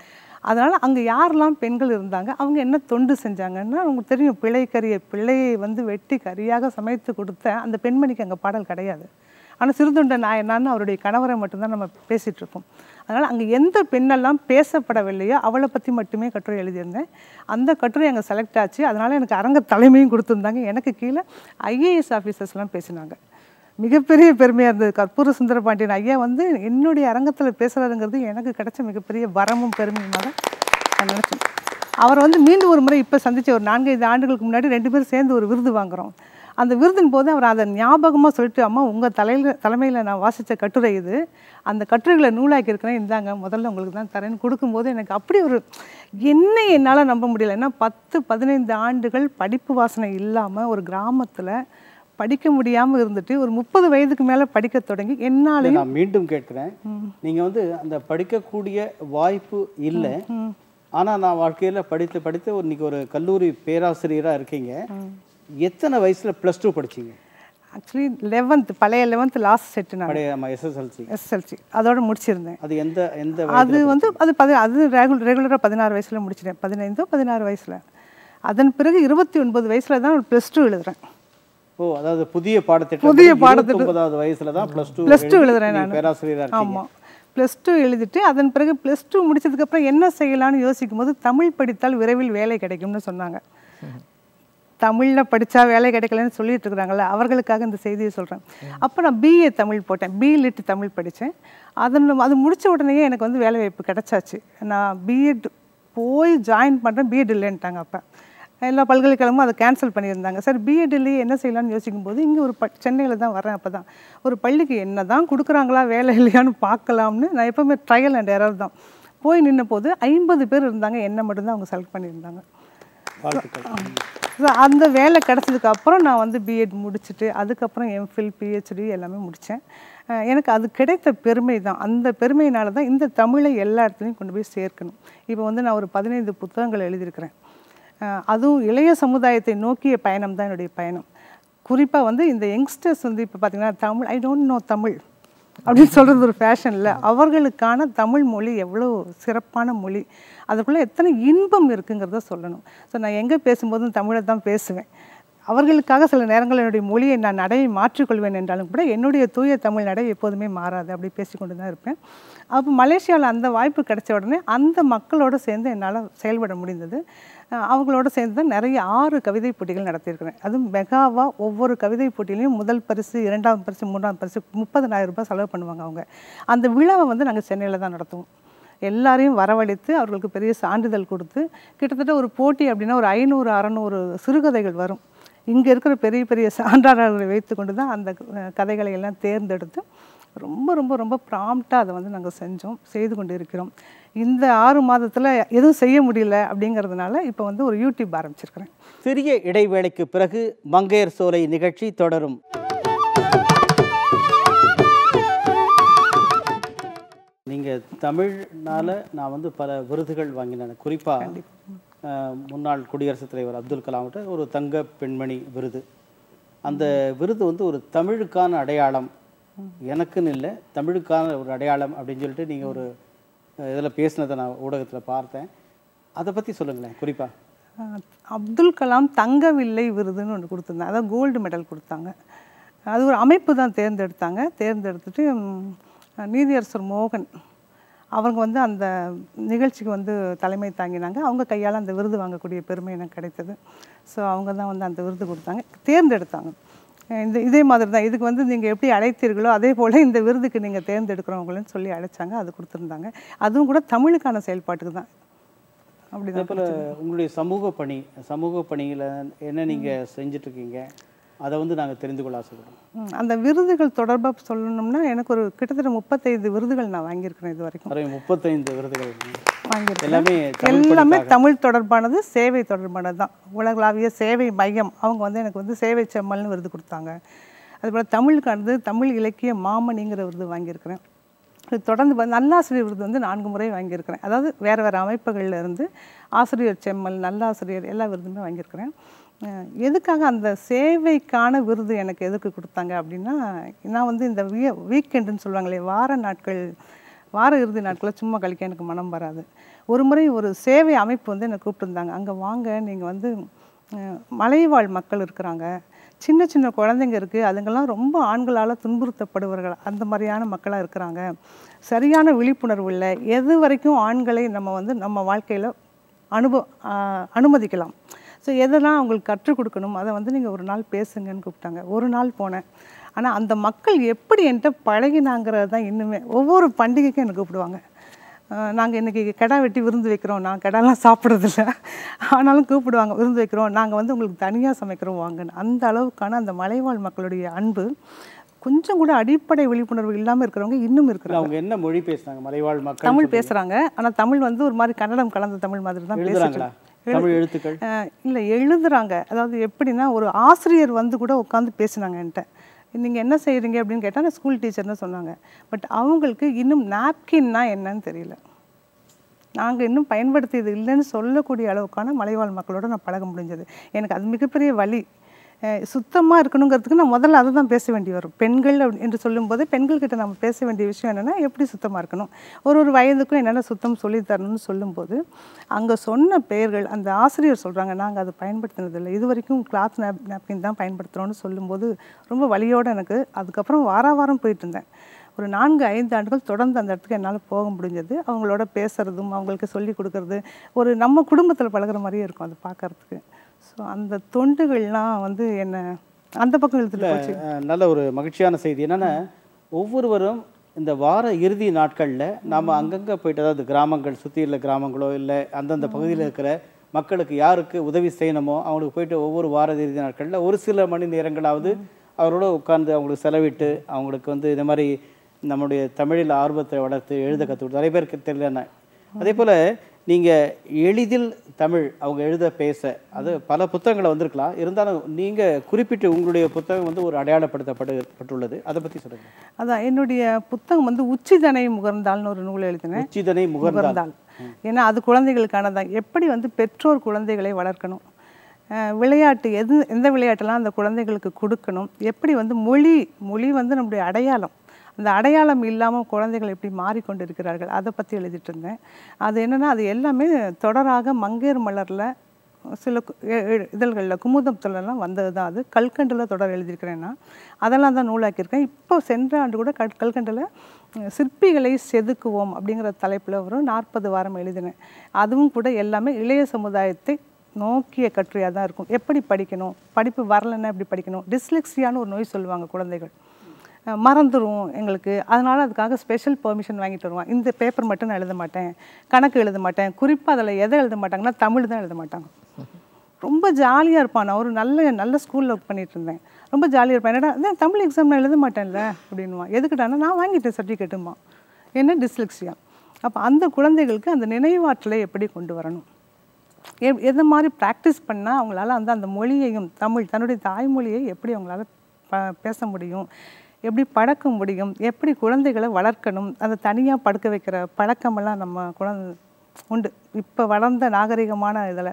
அதனால் அங்கே யாரெல்லாம் பெண்கள் இருந்தாங்க அவங்க என்ன தொண்டு செஞ்சாங்கன்னா அவங்களுக்கு தெரியும் பிள்ளை கறியை பிள்ளையை வந்து வெட்டி கறியாக சமைத்து கொடுத்த அந்த பெண்மணிக்கு அங்கே பாடல் கிடையாது ஆனால் சிறுதொண்ட நாயனான்னு அவருடைய கணவரை மட்டும்தான் நம்ம பேசிகிட்ருக்கோம் அதனால் அங்கே எந்த பெண்ணெல்லாம் பேசப்படவில்லையோ அவளை பற்றி மட்டுமே கட்டுரை எழுதியிருந்தேன் அந்த கட்டுரை அங்கே செலக்ட் ஆச்சு அதனால் எனக்கு அரங்க தலைமையும் கொடுத்துருந்தாங்க எனக்கு கீழே ஐஏஎஸ் ஆஃபீஸர்ஸ்லாம் பேசினாங்க மிகப்பெரிய பெருமையாக இருந்தது கற்பூர சுந்தரபாண்டியன் ஐயா வந்து என்னுடைய அரங்கத்தில் பேசுகிறாருங்கிறது எனக்கு கிடைச்ச மிகப்பெரிய வரமும் பெருமையுமாக நான் நினச்சேன் அவரை வந்து மீண்டும் ஒரு முறை இப்போ சந்தித்த ஒரு நான்கைந்து ஆண்டுகளுக்கு முன்னாடி ரெண்டு பேரும் சேர்ந்து ஒரு விருது வாங்குகிறோம் அந்த விருதின் போது அவர் அதை ஞாபகமாக சொல்லிட்டு அம்மா உங்கள் தலையில் தலைமையில் நான் வாசித்த கட்டுரை இது அந்த கட்டுரைகளை நூலாக்கி இருக்கிறேன் இந்தாங்க முதல்ல உங்களுக்கு தான் தரேன்னு கொடுக்கும்போது எனக்கு அப்படி ஒரு என்ன என்னால் நம்ப முடியல ஏன்னா பத்து பதினைந்து ஆண்டுகள் படிப்பு வாசனை இல்லாமல் ஒரு கிராமத்தில் படிக்க முடியாமல் இருந்துட்டு ஒரு முப்பது வயதுக்கு மேலே படிக்க தொடங்கி என்னால் நான் மீண்டும் கேட்குறேன் நீங்கள் வந்து அந்த படிக்கக்கூடிய வாய்ப்பு இல்லை ஆனால் நான் வாழ்க்கையில் படித்து படித்து இன்னைக்கு ஒரு கல்லூரி பேராசிரியராக இருக்கீங்க எத்தனை வயசில் ப்ளஸ் டூ படிச்சிங்க ஆக்சுவலி லெவன்த் பழைய லெவன்த் லாஸ்ட் செட்டு நான் எஸ்எஸ்எல்சி எஸ்எஸ்எல்சி அதோட முடிச்சிருந்தேன் அது எந்த எந்த அது வந்து அது பதி அது ரெகுல ரெகுலராக பதினாறு வயசில் முடிச்சிட்டேன் பதினைந்தோ பதினாறு வயசில் அதன் பிறகு இருபத்தி ஒன்பது வயசில் தான் ஒரு ப்ளஸ் டூ எழுதுறேன் ஓ அதாவது புதிய பாடத்திட்டம் புதிய பாடத்திட்டம் ஒன்பதாவது வயசில் தான் ப்ளஸ் டூ ப்ளஸ் டூ எழுதுறேன் நான் பேராசிரியராக ஆமாம் ப்ளஸ் டூ எழுதிட்டு அதன் பிறகு ப்ளஸ் டூ முடிச்சதுக்கப்புறம் என்ன செய்யலாம்னு யோசிக்கும் போது தமிழ் படித்தால் விரைவில் வேலை கிடைக்கும்னு சொன்னாங்க தமிழில் படித்தா வேலை கிடைக்கலன்னு சொல்லிட்டு இருக்கிறாங்கள அவர்களுக்காக இந்த செய்தியை சொல்கிறேன் அப்போ நான் பிஏ தமிழ் போட்டேன் பிஏ லிட்டு தமிழ் படித்தேன் அதன் அது முடித்த உடனேயே எனக்கு வந்து வேலை வாய்ப்பு கிடச்சாச்சு நான் பிஎட் போய் ஜாயின் பண்ணுறேன் பிஎட் இல்லைன்ட்டாங்க அப்போ எல்லா பல்கலைக்கழகமும் அதை கேன்சல் பண்ணியிருந்தாங்க சார் பிஎட்லேயே என்ன செய்யலாம்னு யோசிக்கும் போது இங்கே ஒரு ப சென்னையில் தான் வரேன் அப்போ தான் ஒரு பள்ளிக்கு என்ன தான் கொடுக்குறாங்களா வேலை இல்லையான்னு பார்க்கலாம்னு நான் எப்போவுமே ட்ரையல் அண்ட் எரர் தான் போய் நின்ன போது ஐம்பது பேர் இருந்தாங்க என்ன மட்டும்தான் அவங்க செலக்ட் பண்ணியிருந்தாங்க ஸோ அந்த வேலை அப்புறம் நான் வந்து பிஎட் முடிச்சுட்டு அதுக்கப்புறம் எம்ஃபில் பிஹெச்டி எல்லாமே முடித்தேன் எனக்கு அது கிடைத்த பெருமை தான் அந்த பெருமையினால தான் இந்த தமிழை எல்லா இடத்துலையும் கொண்டு போய் சேர்க்கணும் இப்போ வந்து நான் ஒரு பதினைந்து புத்தகங்கள் எழுதியிருக்கிறேன் அதுவும் இளைய சமுதாயத்தை நோக்கிய பயணம் தான் என்னுடைய பயணம் குறிப்பாக வந்து இந்த யங்ஸ்டர்ஸ் வந்து இப்போ பார்த்திங்கன்னா Tamil I don't know Tamil அப்படின்னு சொல்கிறது ஒரு ஃபேஷன் இல்லை அவர்களுக்கான தமிழ் மொழி எவ்வளோ சிறப்பான மொழி அதுக்குள்ளே எத்தனை இன்பம் இருக்குங்கிறத சொல்லணும் ஸோ நான் எங்கே பேசும்போதும் தமிழை தான் பேசுவேன் அவர்களுக்காக சில நேரங்கள் என்னுடைய மொழியை நான் நடையை மாற்றிக்கொள்வேன் என்றாலும் கூட என்னுடைய தூய தமிழ் நடை எப்போதுமே மாறாது அப்படி பேசிக்கொண்டு தான் இருப்பேன் அப்போ மலேசியாவில் அந்த வாய்ப்பு கிடைச்ச உடனே அந்த மக்களோடு சேர்ந்து என்னால் செயல்பட முடிந்தது அவங்களோட சேர்ந்து தான் நிறைய ஆறு கவிதை போட்டிகள் நடத்தியிருக்கிறேன் அதுவும் மெகாவாக ஒவ்வொரு கவிதை போட்டியிலையும் முதல் பரிசு இரண்டாம் பரிசு மூன்றாம் பரிசு முப்பதனாயிரம் ரூபாய் செலவு பண்ணுவாங்க அவங்க அந்த விழாவை வந்து நாங்கள் சென்னையில் தான் நடத்துவோம் எல்லாரையும் வரவழைத்து அவர்களுக்கு பெரிய சான்றிதழ் கொடுத்து கிட்டத்தட்ட ஒரு போட்டி அப்படின்னா ஒரு ஐநூறு அறநூறு சிறுகதைகள் வரும் இங்கே இருக்கிற பெரிய பெரிய சான்றாளர்களை வைத்து கொண்டு தான் அந்த கதைகளை எல்லாம் தேர்ந்தெடுத்து ரொம்ப ரொம்ப ரொம்ப ப்ராம்ப்டாக அதை வந்து நாங்கள் செஞ்சோம் செய்து கொண்டு இருக்கிறோம் இந்த ஆறு மாதத்தில் எதுவும் செய்ய முடியல அப்படிங்கிறதுனால இப்போ வந்து ஒரு யூடியூப் ஆரம்பிச்சிருக்கிறேன் சிறிய இடைவேளைக்கு பிறகு மங்கையர் சோலை நிகழ்ச்சி தொடரும் நீங்கள் தமிழ்னால நான் வந்து பல விருதுகள் வாங்கினேன் குறிப்பாக முன்னாள் குடியரசுத் தலைவர் அப்துல் கலாம்கிட்ட ஒரு தங்க பெண்மணி விருது அந்த விருது வந்து ஒரு தமிழுக்கான அடையாளம் எனக்குன்னு இல்லை தமிழுக்கான ஒரு அடையாளம் அப்படின்னு சொல்லிட்டு நீங்கள் ஒரு இதில் பேசினதை நான் ஊடகத்தில் பார்த்தேன் அதை பற்றி சொல்லுங்களேன் குறிப்பாக அப்துல் கலாம் வில்லை விருதுன்னு ஒன்று கொடுத்துருந்தாங்க அதான் கோல்டு மெடல் கொடுத்தாங்க அது ஒரு அமைப்பு தான் தேர்ந்தெடுத்தாங்க தேர்ந்தெடுத்துட்டு நீதியரசர் மோகன் அவங்க வந்து அந்த நிகழ்ச்சிக்கு வந்து தலைமை தாங்கினாங்க அவங்க கையால் அந்த விருது வாங்கக்கூடிய பெருமை எனக்கு கிடைத்தது ஸோ அவங்க தான் வந்து அந்த விருது கொடுத்தாங்க தேர்ந்தெடுத்தாங்க இந்த இதே மாதிரி தான் இதுக்கு வந்து நீங்கள் எப்படி அழைத்தீர்களோ அதே போல் இந்த விருதுக்கு நீங்கள் தேர்ந்தெடுக்கிறவங்களும் சொல்லி அழைச்சாங்க அது கொடுத்துருந்தாங்க அதுவும் கூட தமிழுக்கான செயல்பாட்டுக்கு தான் அப்படி போல் உங்களுடைய சமூக பணி சமூக பணியில் என்ன நீங்கள் செஞ்சிட்ருக்கீங்க அதை வந்து நாங்கள் தெரிந்து கொள்ள ஆசைப்படுவோம் அந்த விருதுகள் தொடர்பாக சொல்லணும்னா எனக்கு ஒரு கிட்டத்தட்ட முப்பத்தைந்து விருதுகள் நான் வாங்கியிருக்கிறேன் இது வரைக்கும் முப்பத்தைந்து விருதுகள் வாங்கியிருக்கேன் எல்லாமே தமிழ் தொடர்பானது சேவை தொடர்பானது தான் உலகளாவிய சேவை மையம் அவங்க வந்து எனக்கு வந்து சேவை செம்மல்னு விருது கொடுத்தாங்க அதுபோல் தமிழுக்கானது தமிழ் இலக்கிய மாமணிங்கிற விருது வாங்கியிருக்கிறேன் தொடர்ந்து தொடர்ந்து நல்லாசிரியர் விருது வந்து நான்கு முறை வாங்கியிருக்கிறேன் அதாவது வேறு வேறு அமைப்புகளில் இருந்து ஆசிரியர் செம்மல் நல்லாசிரியர் எல்லா விருதுமே வாங்கியிருக்கிறேன் எதுக்காக அந்த சேவைக்கான விருது எனக்கு எதுக்கு கொடுத்தாங்க அப்படின்னா நான் வந்து இந்த வீ வீக்கெண்டுன்னு சொல்லுவாங்களே வார நாட்கள் வார இறுதி நாட்களில் சும்மா கழிக்க எனக்கு மனம் வராது ஒரு முறை ஒரு சேவை அமைப்பு வந்து என்னை கூப்பிட்டுருந்தாங்க அங்கே வாங்க நீங்கள் வந்து மலைவாழ் மக்கள் இருக்கிறாங்க சின்ன சின்ன குழந்தைங்க இருக்குது அதுங்கெல்லாம் ரொம்ப ஆண்களால் துன்புறுத்தப்படுவார்கள் அந்த மாதிரியான மக்களாக இருக்கிறாங்க சரியான விழிப்புணர்வு இல்லை எது வரைக்கும் ஆண்களை நம்ம வந்து நம்ம வாழ்க்கையில் அனுப அனுமதிக்கலாம் ஸோ எதெல்லாம் அவங்களுக்கு கற்றுக் கொடுக்கணும் அதை வந்து நீங்கள் ஒரு நாள் பேசுங்கன்னு கூப்பிட்டாங்க ஒரு நாள் போனேன் ஆனால் அந்த மக்கள் எப்படி என்கிட்ட பழகினாங்கிறது தான் இன்னுமே ஒவ்வொரு பண்டிகைக்கும் எனக்கு கூப்பிடுவாங்க நாங்கள் இன்றைக்கி கிடா வெட்டி விருந்து வைக்கிறோம் நான் கிடாலாம் சாப்பிட்றதில்ல ஆனாலும் கூப்பிடுவாங்க விருந்து வைக்கிறோம் நாங்கள் வந்து உங்களுக்கு தனியாக சமைக்கிறோம் வாங்கன்னு அந்த அளவுக்கான அந்த மலைவாழ் மக்களுடைய அன்பு கொஞ்சம் கூட அடிப்படை விழிப்புணர்வு இல்லாமல் இருக்கிறவங்க இன்னும் இருக்கிறாங்க அவங்க என்ன மொழி பேசுகிறாங்க மலைவாழ் மக்கள் தமிழ் பேசுகிறாங்க ஆனால் தமிழ் வந்து ஒரு மாதிரி கன்னடம் கலந்த தமிழ் மாதிரி தான் பேசுகிறாங்க எழுத்துக்கள் இல்லை எழுதுகிறாங்க அதாவது எப்படின்னா ஒரு ஆசிரியர் வந்து கூட உட்காந்து பேசுனாங்க என்கிட்ட நீங்கள் என்ன செய்கிறீங்க அப்படின்னு கேட்டால் ஸ்கூல் டீச்சர் தான் சொன்னாங்க பட் அவங்களுக்கு இன்னும் நாப்கின்னா என்னன்னு தெரியல நாங்கள் இன்னும் பயன்படுத்தியது இல்லைன்னு சொல்லக்கூடிய அளவுக்கான மலைவாழ் மக்களோட நான் பழக முடிஞ்சது எனக்கு அது மிகப்பெரிய வழி சுத்தமாக இருக்கணுங்கிறதுக்கு நான் முதல்ல அதை தான் பேச வேண்டி வரும் பெண்கள் என்று சொல்லும்போது பெண்கள்கிட்ட நம்ம பேச வேண்டிய விஷயம் என்னென்னா எப்படி சுத்தமாக இருக்கணும் ஒரு ஒரு வயதுக்கும் என்னென்ன சுத்தம் சொல்லித்தரணும்னு சொல்லும்போது அங்கே சொன்ன பெயர்கள் அந்த ஆசிரியர் சொல்கிறாங்க நாங்கள் அதை பயன்படுத்தினதில்லை இது வரைக்கும் கிளாத் நேப் நாப்கின் தான் பயன்படுத்துகிறோம்னு சொல்லும்போது ரொம்ப வழியோடு எனக்கு அதுக்கப்புறம் வார வாரம் போயிட்டு இருந்தேன் ஒரு நான்கு ஐந்து ஆண்டுகள் தொடர்ந்து அந்த இடத்துக்கு என்னால் போக முடிஞ்சது அவங்களோட பேசுகிறதும் அவங்களுக்கு சொல்லி கொடுக்கறது ஒரு நம்ம குடும்பத்தில் பழகிற மாதிரியே இருக்கும் அது பார்க்குறதுக்கு ஸோ அந்த தொண்டுகள்லாம் வந்து என்ன அந்த பக்கம் இழுத்துட்டு நல்ல ஒரு மகிழ்ச்சியான செய்தி என்னென்னா ஒவ்வொருவரும் இந்த வார இறுதி நாட்களில் நாம் அங்கங்கே போயிட்டு அதாவது கிராமங்கள் சுற்றி உள்ள கிராமங்களோ இல்லை அந்தந்த பகுதியில் இருக்கிற மக்களுக்கு யாருக்கு உதவி செய்யணுமோ அவங்களுக்கு போயிட்டு ஒவ்வொரு வார இறுதி நாட்களில் ஒரு சில மணி நேரங்களாவது அவரோட உட்கார்ந்து அவங்களுக்கு செலவிட்டு அவங்களுக்கு வந்து இந்த மாதிரி நம்முடைய தமிழில் ஆர்வத்தை வளர்த்து எழுத கற்றுக்கொடுத்து நிறைய பேருக்கு தெரியலன்னு அதே போல் நீங்கள் எளிதில் தமிழ் அவங்க எழுத பேச அது பல புத்தகங்களை வந்திருக்கலாம் இருந்தாலும் நீங்கள் குறிப்பிட்டு உங்களுடைய புத்தகம் வந்து ஒரு அடையாளப்படுத்தப்பட்டுள்ளது அதை பற்றி சொல்லுங்கள் அதான் என்னுடைய புத்தகம் வந்து உச்சிதனை முகர்ந்தால்னு ஒரு நூலை எழுதினேன் உச்சிதனை முகர்ந்தால் ஏன்னா அது குழந்தைகளுக்கானதான் எப்படி வந்து பெற்றோர் குழந்தைகளை வளர்க்கணும் விளையாட்டு எது எந்த விளையாட்டெல்லாம் அந்த குழந்தைகளுக்கு கொடுக்கணும் எப்படி வந்து மொழி மொழி வந்து நம்முடைய அடையாளம் அந்த அடையாளம் இல்லாமல் குழந்தைகள் எப்படி மாறிக்கொண்டு இருக்கிறார்கள் அதை பற்றி எழுதிட்டு இருந்தேன் அது என்னென்னா அது எல்லாமே தொடராக மங்கையர் மலரில் சில இதழ்களில் குமுதத்துலலாம் வந்தது தான் அது கல்கண்டில் தொடர் எழுதியிருக்கிறேன்னா அதெல்லாம் தான் நூலாக்கியிருக்கேன் இப்போ சென்ற ஆண்டு கூட கல் கல்கண்டில் சிற்பிகளை செதுக்குவோம் அப்படிங்கிற தலைப்பில் ஒரு நாற்பது வாரம் எழுதினேன் அதுவும் கூட எல்லாமே இளைய சமுதாயத்தை நோக்கிய கட்டுரையாக தான் இருக்கும் எப்படி படிக்கணும் படிப்பு வரலைன்னா எப்படி படிக்கணும் டிஸ்லெக்ஸியான்னு ஒரு நோய் சொல்லுவாங்க குழந்தைகள் மறந்துடும் எங்களுக்கு அதனால் அதுக்காக ஸ்பெஷல் பெர்மிஷன் வாங்கி வருவான் இந்த பேப்பர் மட்டும் நான் எழுத மாட்டேன் கணக்கு எழுத மாட்டேன் குறிப்பாக அதில் எதை எழுத மாட்டாங்கன்னா தமிழ் தான் எழுத மாட்டாங்க ரொம்ப ஜாலியாக இருப்பான் நான் ஒரு நல்ல நல்ல ஸ்கூலில் ஒர்க் பண்ணிட்டு இருந்தேன் ரொம்ப ஜாலியாக இருப்பேன் என்னடா தமிழ் எக்ஸாம் நான் எழுத மாட்டேன்ல அப்படின்வான் எதுக்கிட்டானா நான் வாங்கிட்டேன் சர்டிஃபிகேட்டுமா என்ன டிஸ்லெக்ஸியா அப்போ அந்த குழந்தைகளுக்கு அந்த நினைவாற்றலை எப்படி கொண்டு வரணும் எது மாதிரி ப்ராக்டிஸ் பண்ணால் அவங்களால அந்த அந்த மொழியையும் தமிழ் தன்னுடைய தாய்மொழியை எப்படி அவங்களால பேச முடியும் எப்படி பழக்க முடியும் எப்படி குழந்தைகளை வளர்க்கணும் அதை தனியாக படுக்க வைக்கிற பழக்கமெல்லாம் நம்ம குழந்தை உண்டு இப்போ வளர்ந்த நாகரிகமான இதில்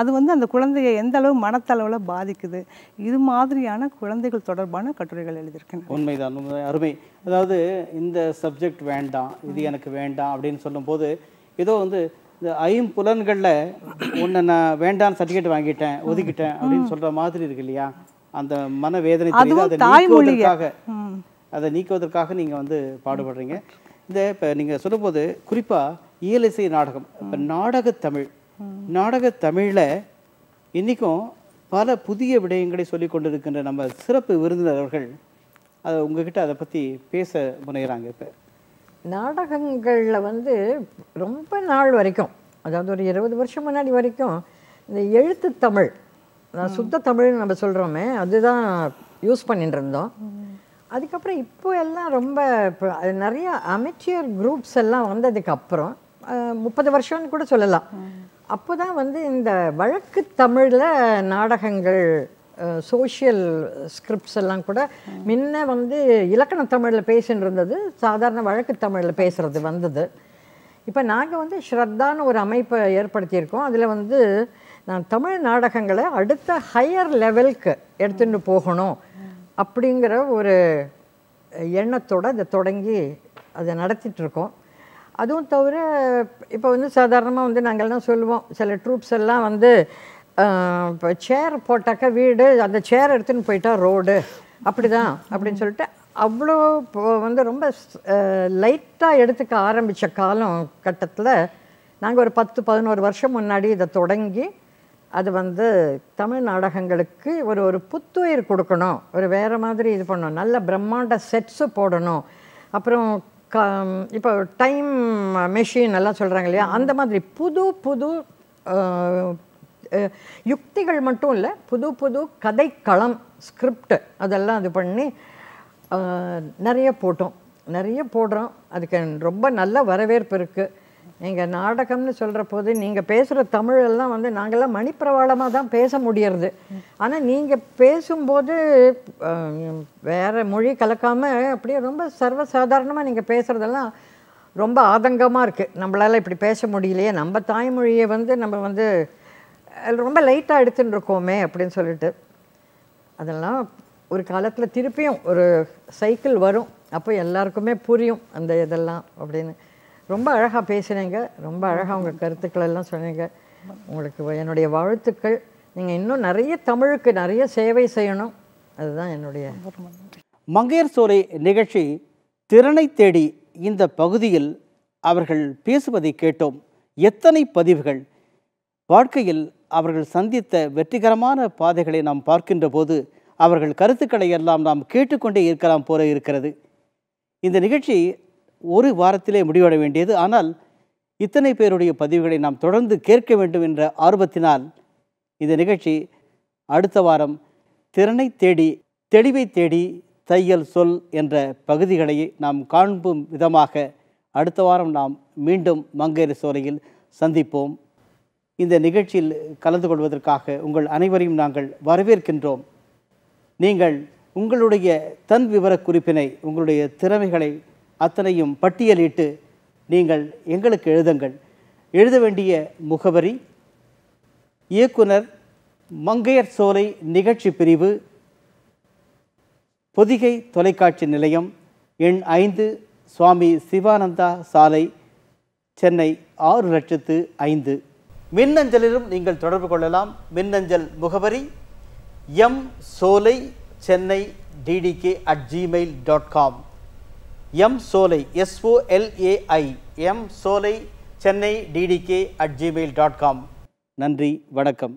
அது வந்து அந்த குழந்தைய எந்த அளவு மனத்தளவில் பாதிக்குது இது மாதிரியான குழந்தைகள் தொடர்பான கட்டுரைகள் எழுதியிருக்கேன் உண்மைதான் அருமை அதாவது இந்த சப்ஜெக்ட் வேண்டாம் இது எனக்கு வேண்டாம் அப்படின்னு சொல்லும்போது ஏதோ வந்து இந்த ஐம்புலன்களில் ஒன்று நான் வேண்டான்னு சர்டிஃபிகேட் வாங்கிட்டேன் ஒதுக்கிட்டேன் அப்படின்னு சொல்கிற மாதிரி இருக்கு இல்லையா அந்த மன வேதனை நீக்குவதற்காக அதை நீக்குவதற்காக நீங்கள் வந்து பாடுபடுறீங்க இந்த இப்போ நீங்கள் சொல்லும்போது குறிப்பாக இயலிசை நாடகம் இப்போ நாடகத்தமிழ் தமிழில் இன்றைக்கும் பல புதிய விடயங்களை சொல்லி கொண்டிருக்கின்ற நம்ம சிறப்பு விருந்தினர்கள் அதை உங்ககிட்ட அதை பற்றி பேச முனைகிறாங்க இப்போ நாடகங்களில் வந்து ரொம்ப நாள் வரைக்கும் அதாவது ஒரு இருபது வருஷம் முன்னாடி வரைக்கும் இந்த எழுத்து தமிழ் நான் சுத்த தமிழ்னு நம்ம சொல்கிறோமே அதுதான் யூஸ் பண்ணிட்டு இருந்தோம் அதுக்கப்புறம் இப்போ எல்லாம் ரொம்ப நிறைய அமெச்சியர் குரூப்ஸ் எல்லாம் வந்ததுக்கு அப்புறம் முப்பது வருஷம்னு கூட சொல்லலாம் அப்போ தான் வந்து இந்த வழக்கு தமிழில் நாடகங்கள் சோஷியல் ஸ்கிரிப்ட்ஸ் எல்லாம் கூட முன்ன வந்து இலக்கண தமிழில் பேசின்னு இருந்தது சாதாரண வழக்கு தமிழில் பேசுகிறது வந்தது இப்போ நாங்கள் வந்து ஸ்ரத்தான்னு ஒரு அமைப்பை ஏற்படுத்தியிருக்கோம் அதில் வந்து நான் தமிழ் நாடகங்களை அடுத்த ஹையர் லெவலுக்கு எடுத்துகிட்டு போகணும் அப்படிங்கிற ஒரு எண்ணத்தோடு அதை தொடங்கி அதை நடத்திட்டுருக்கோம் அதுவும் தவிர இப்போ வந்து சாதாரணமாக வந்து நாங்கள்லாம் சொல்லுவோம் சில ட்ரூப்ஸ் எல்லாம் வந்து இப்போ சேர் போட்டாக்கா வீடு அந்த சேர் எடுத்துன்னு போயிட்டா ரோடு அப்படி தான் அப்படின்னு சொல்லிட்டு அவ்வளோ இப்போ வந்து ரொம்ப லைட்டாக எடுத்துக்க ஆரம்பித்த காலம் கட்டத்தில் நாங்கள் ஒரு பத்து பதினோரு வருஷம் முன்னாடி இதை தொடங்கி அது வந்து தமிழ் நாடகங்களுக்கு ஒரு ஒரு புத்துயிர் கொடுக்கணும் ஒரு வேறு மாதிரி இது பண்ணணும் நல்ல பிரம்மாண்ட செட்ஸு போடணும் அப்புறம் க இப்போ டைம் மெஷின் எல்லாம் சொல்கிறாங்க இல்லையா அந்த மாதிரி புது புது யுக்திகள் மட்டும் இல்லை புது புது கதைக்களம் ஸ்கிரிப்ட் அதெல்லாம் இது பண்ணி நிறைய போட்டோம் நிறைய போடுறோம் அதுக்கு ரொம்ப நல்ல வரவேற்பு இருக்குது நீங்கள் நாடகம்னு சொல்கிற போது நீங்கள் பேசுகிற தமிழெல்லாம் வந்து நாங்கள்லாம் மணிப்பிரவாளமாக தான் பேச முடியறது ஆனால் நீங்கள் பேசும்போது வேறு மொழி கலக்காமல் அப்படியே ரொம்ப சர்வசாதாரணமாக நீங்கள் பேசுகிறதெல்லாம் ரொம்ப ஆதங்கமாக இருக்குது நம்மளால் இப்படி பேச முடியலையே நம்ம தாய்மொழியை வந்து நம்ம வந்து ரொம்ப லைட்டாக எடுத்துகிட்டு இருக்கோமே அப்படின்னு சொல்லிட்டு அதெல்லாம் ஒரு காலத்தில் திருப்பியும் ஒரு சைக்கிள் வரும் அப்போ எல்லாருக்குமே புரியும் அந்த இதெல்லாம் அப்படின்னு ரொம்ப அழகாக பேசினீங்க ரொம்ப அழகாக உங்கள் கருத்துக்கள் எல்லாம் சொன்னீங்க உங்களுக்கு என்னுடைய வாழ்த்துக்கள் நீங்கள் இன்னும் நிறைய தமிழுக்கு நிறைய சேவை செய்யணும் அதுதான் என்னுடைய மங்கையர் சோலை நிகழ்ச்சி திறனை தேடி இந்த பகுதியில் அவர்கள் பேசுவதை கேட்டோம் எத்தனை பதிவுகள் வாழ்க்கையில் அவர்கள் சந்தித்த வெற்றிகரமான பாதைகளை நாம் பார்க்கின்ற போது அவர்கள் கருத்துக்களை எல்லாம் நாம் கேட்டுக்கொண்டே இருக்கலாம் போல இருக்கிறது இந்த நிகழ்ச்சி ஒரு வாரத்திலே முடிவடைய வேண்டியது ஆனால் இத்தனை பேருடைய பதிவுகளை நாம் தொடர்ந்து கேட்க வேண்டும் என்ற ஆர்வத்தினால் இந்த நிகழ்ச்சி அடுத்த வாரம் திறனை தேடி தெளிவை தேடி தையல் சொல் என்ற பகுதிகளை நாம் காண்பும் விதமாக அடுத்த வாரம் நாம் மீண்டும் மங்கேறு சோலையில் சந்திப்போம் இந்த நிகழ்ச்சியில் கலந்து கொள்வதற்காக உங்கள் அனைவரையும் நாங்கள் வரவேற்கின்றோம் நீங்கள் உங்களுடைய தன் விவரக்குறிப்பினை குறிப்பினை உங்களுடைய திறமைகளை அத்தனையும் பட்டியலிட்டு நீங்கள் எங்களுக்கு எழுதுங்கள் எழுத வேண்டிய முகவரி இயக்குனர் மங்கையர் சோலை நிகழ்ச்சி பிரிவு பொதிகை தொலைக்காட்சி நிலையம் எண் ஐந்து சுவாமி சிவானந்தா சாலை சென்னை ஆறு லட்சத்து ஐந்து மின்னஞ்சலிலும் நீங்கள் தொடர்பு கொள்ளலாம் மின்னஞ்சல் முகவரி M Solai Chennai TTK at Gmail dot com M Solai S O L A I M Solai Chennai TTK at Gmail dot com நன்றி வணக்கம்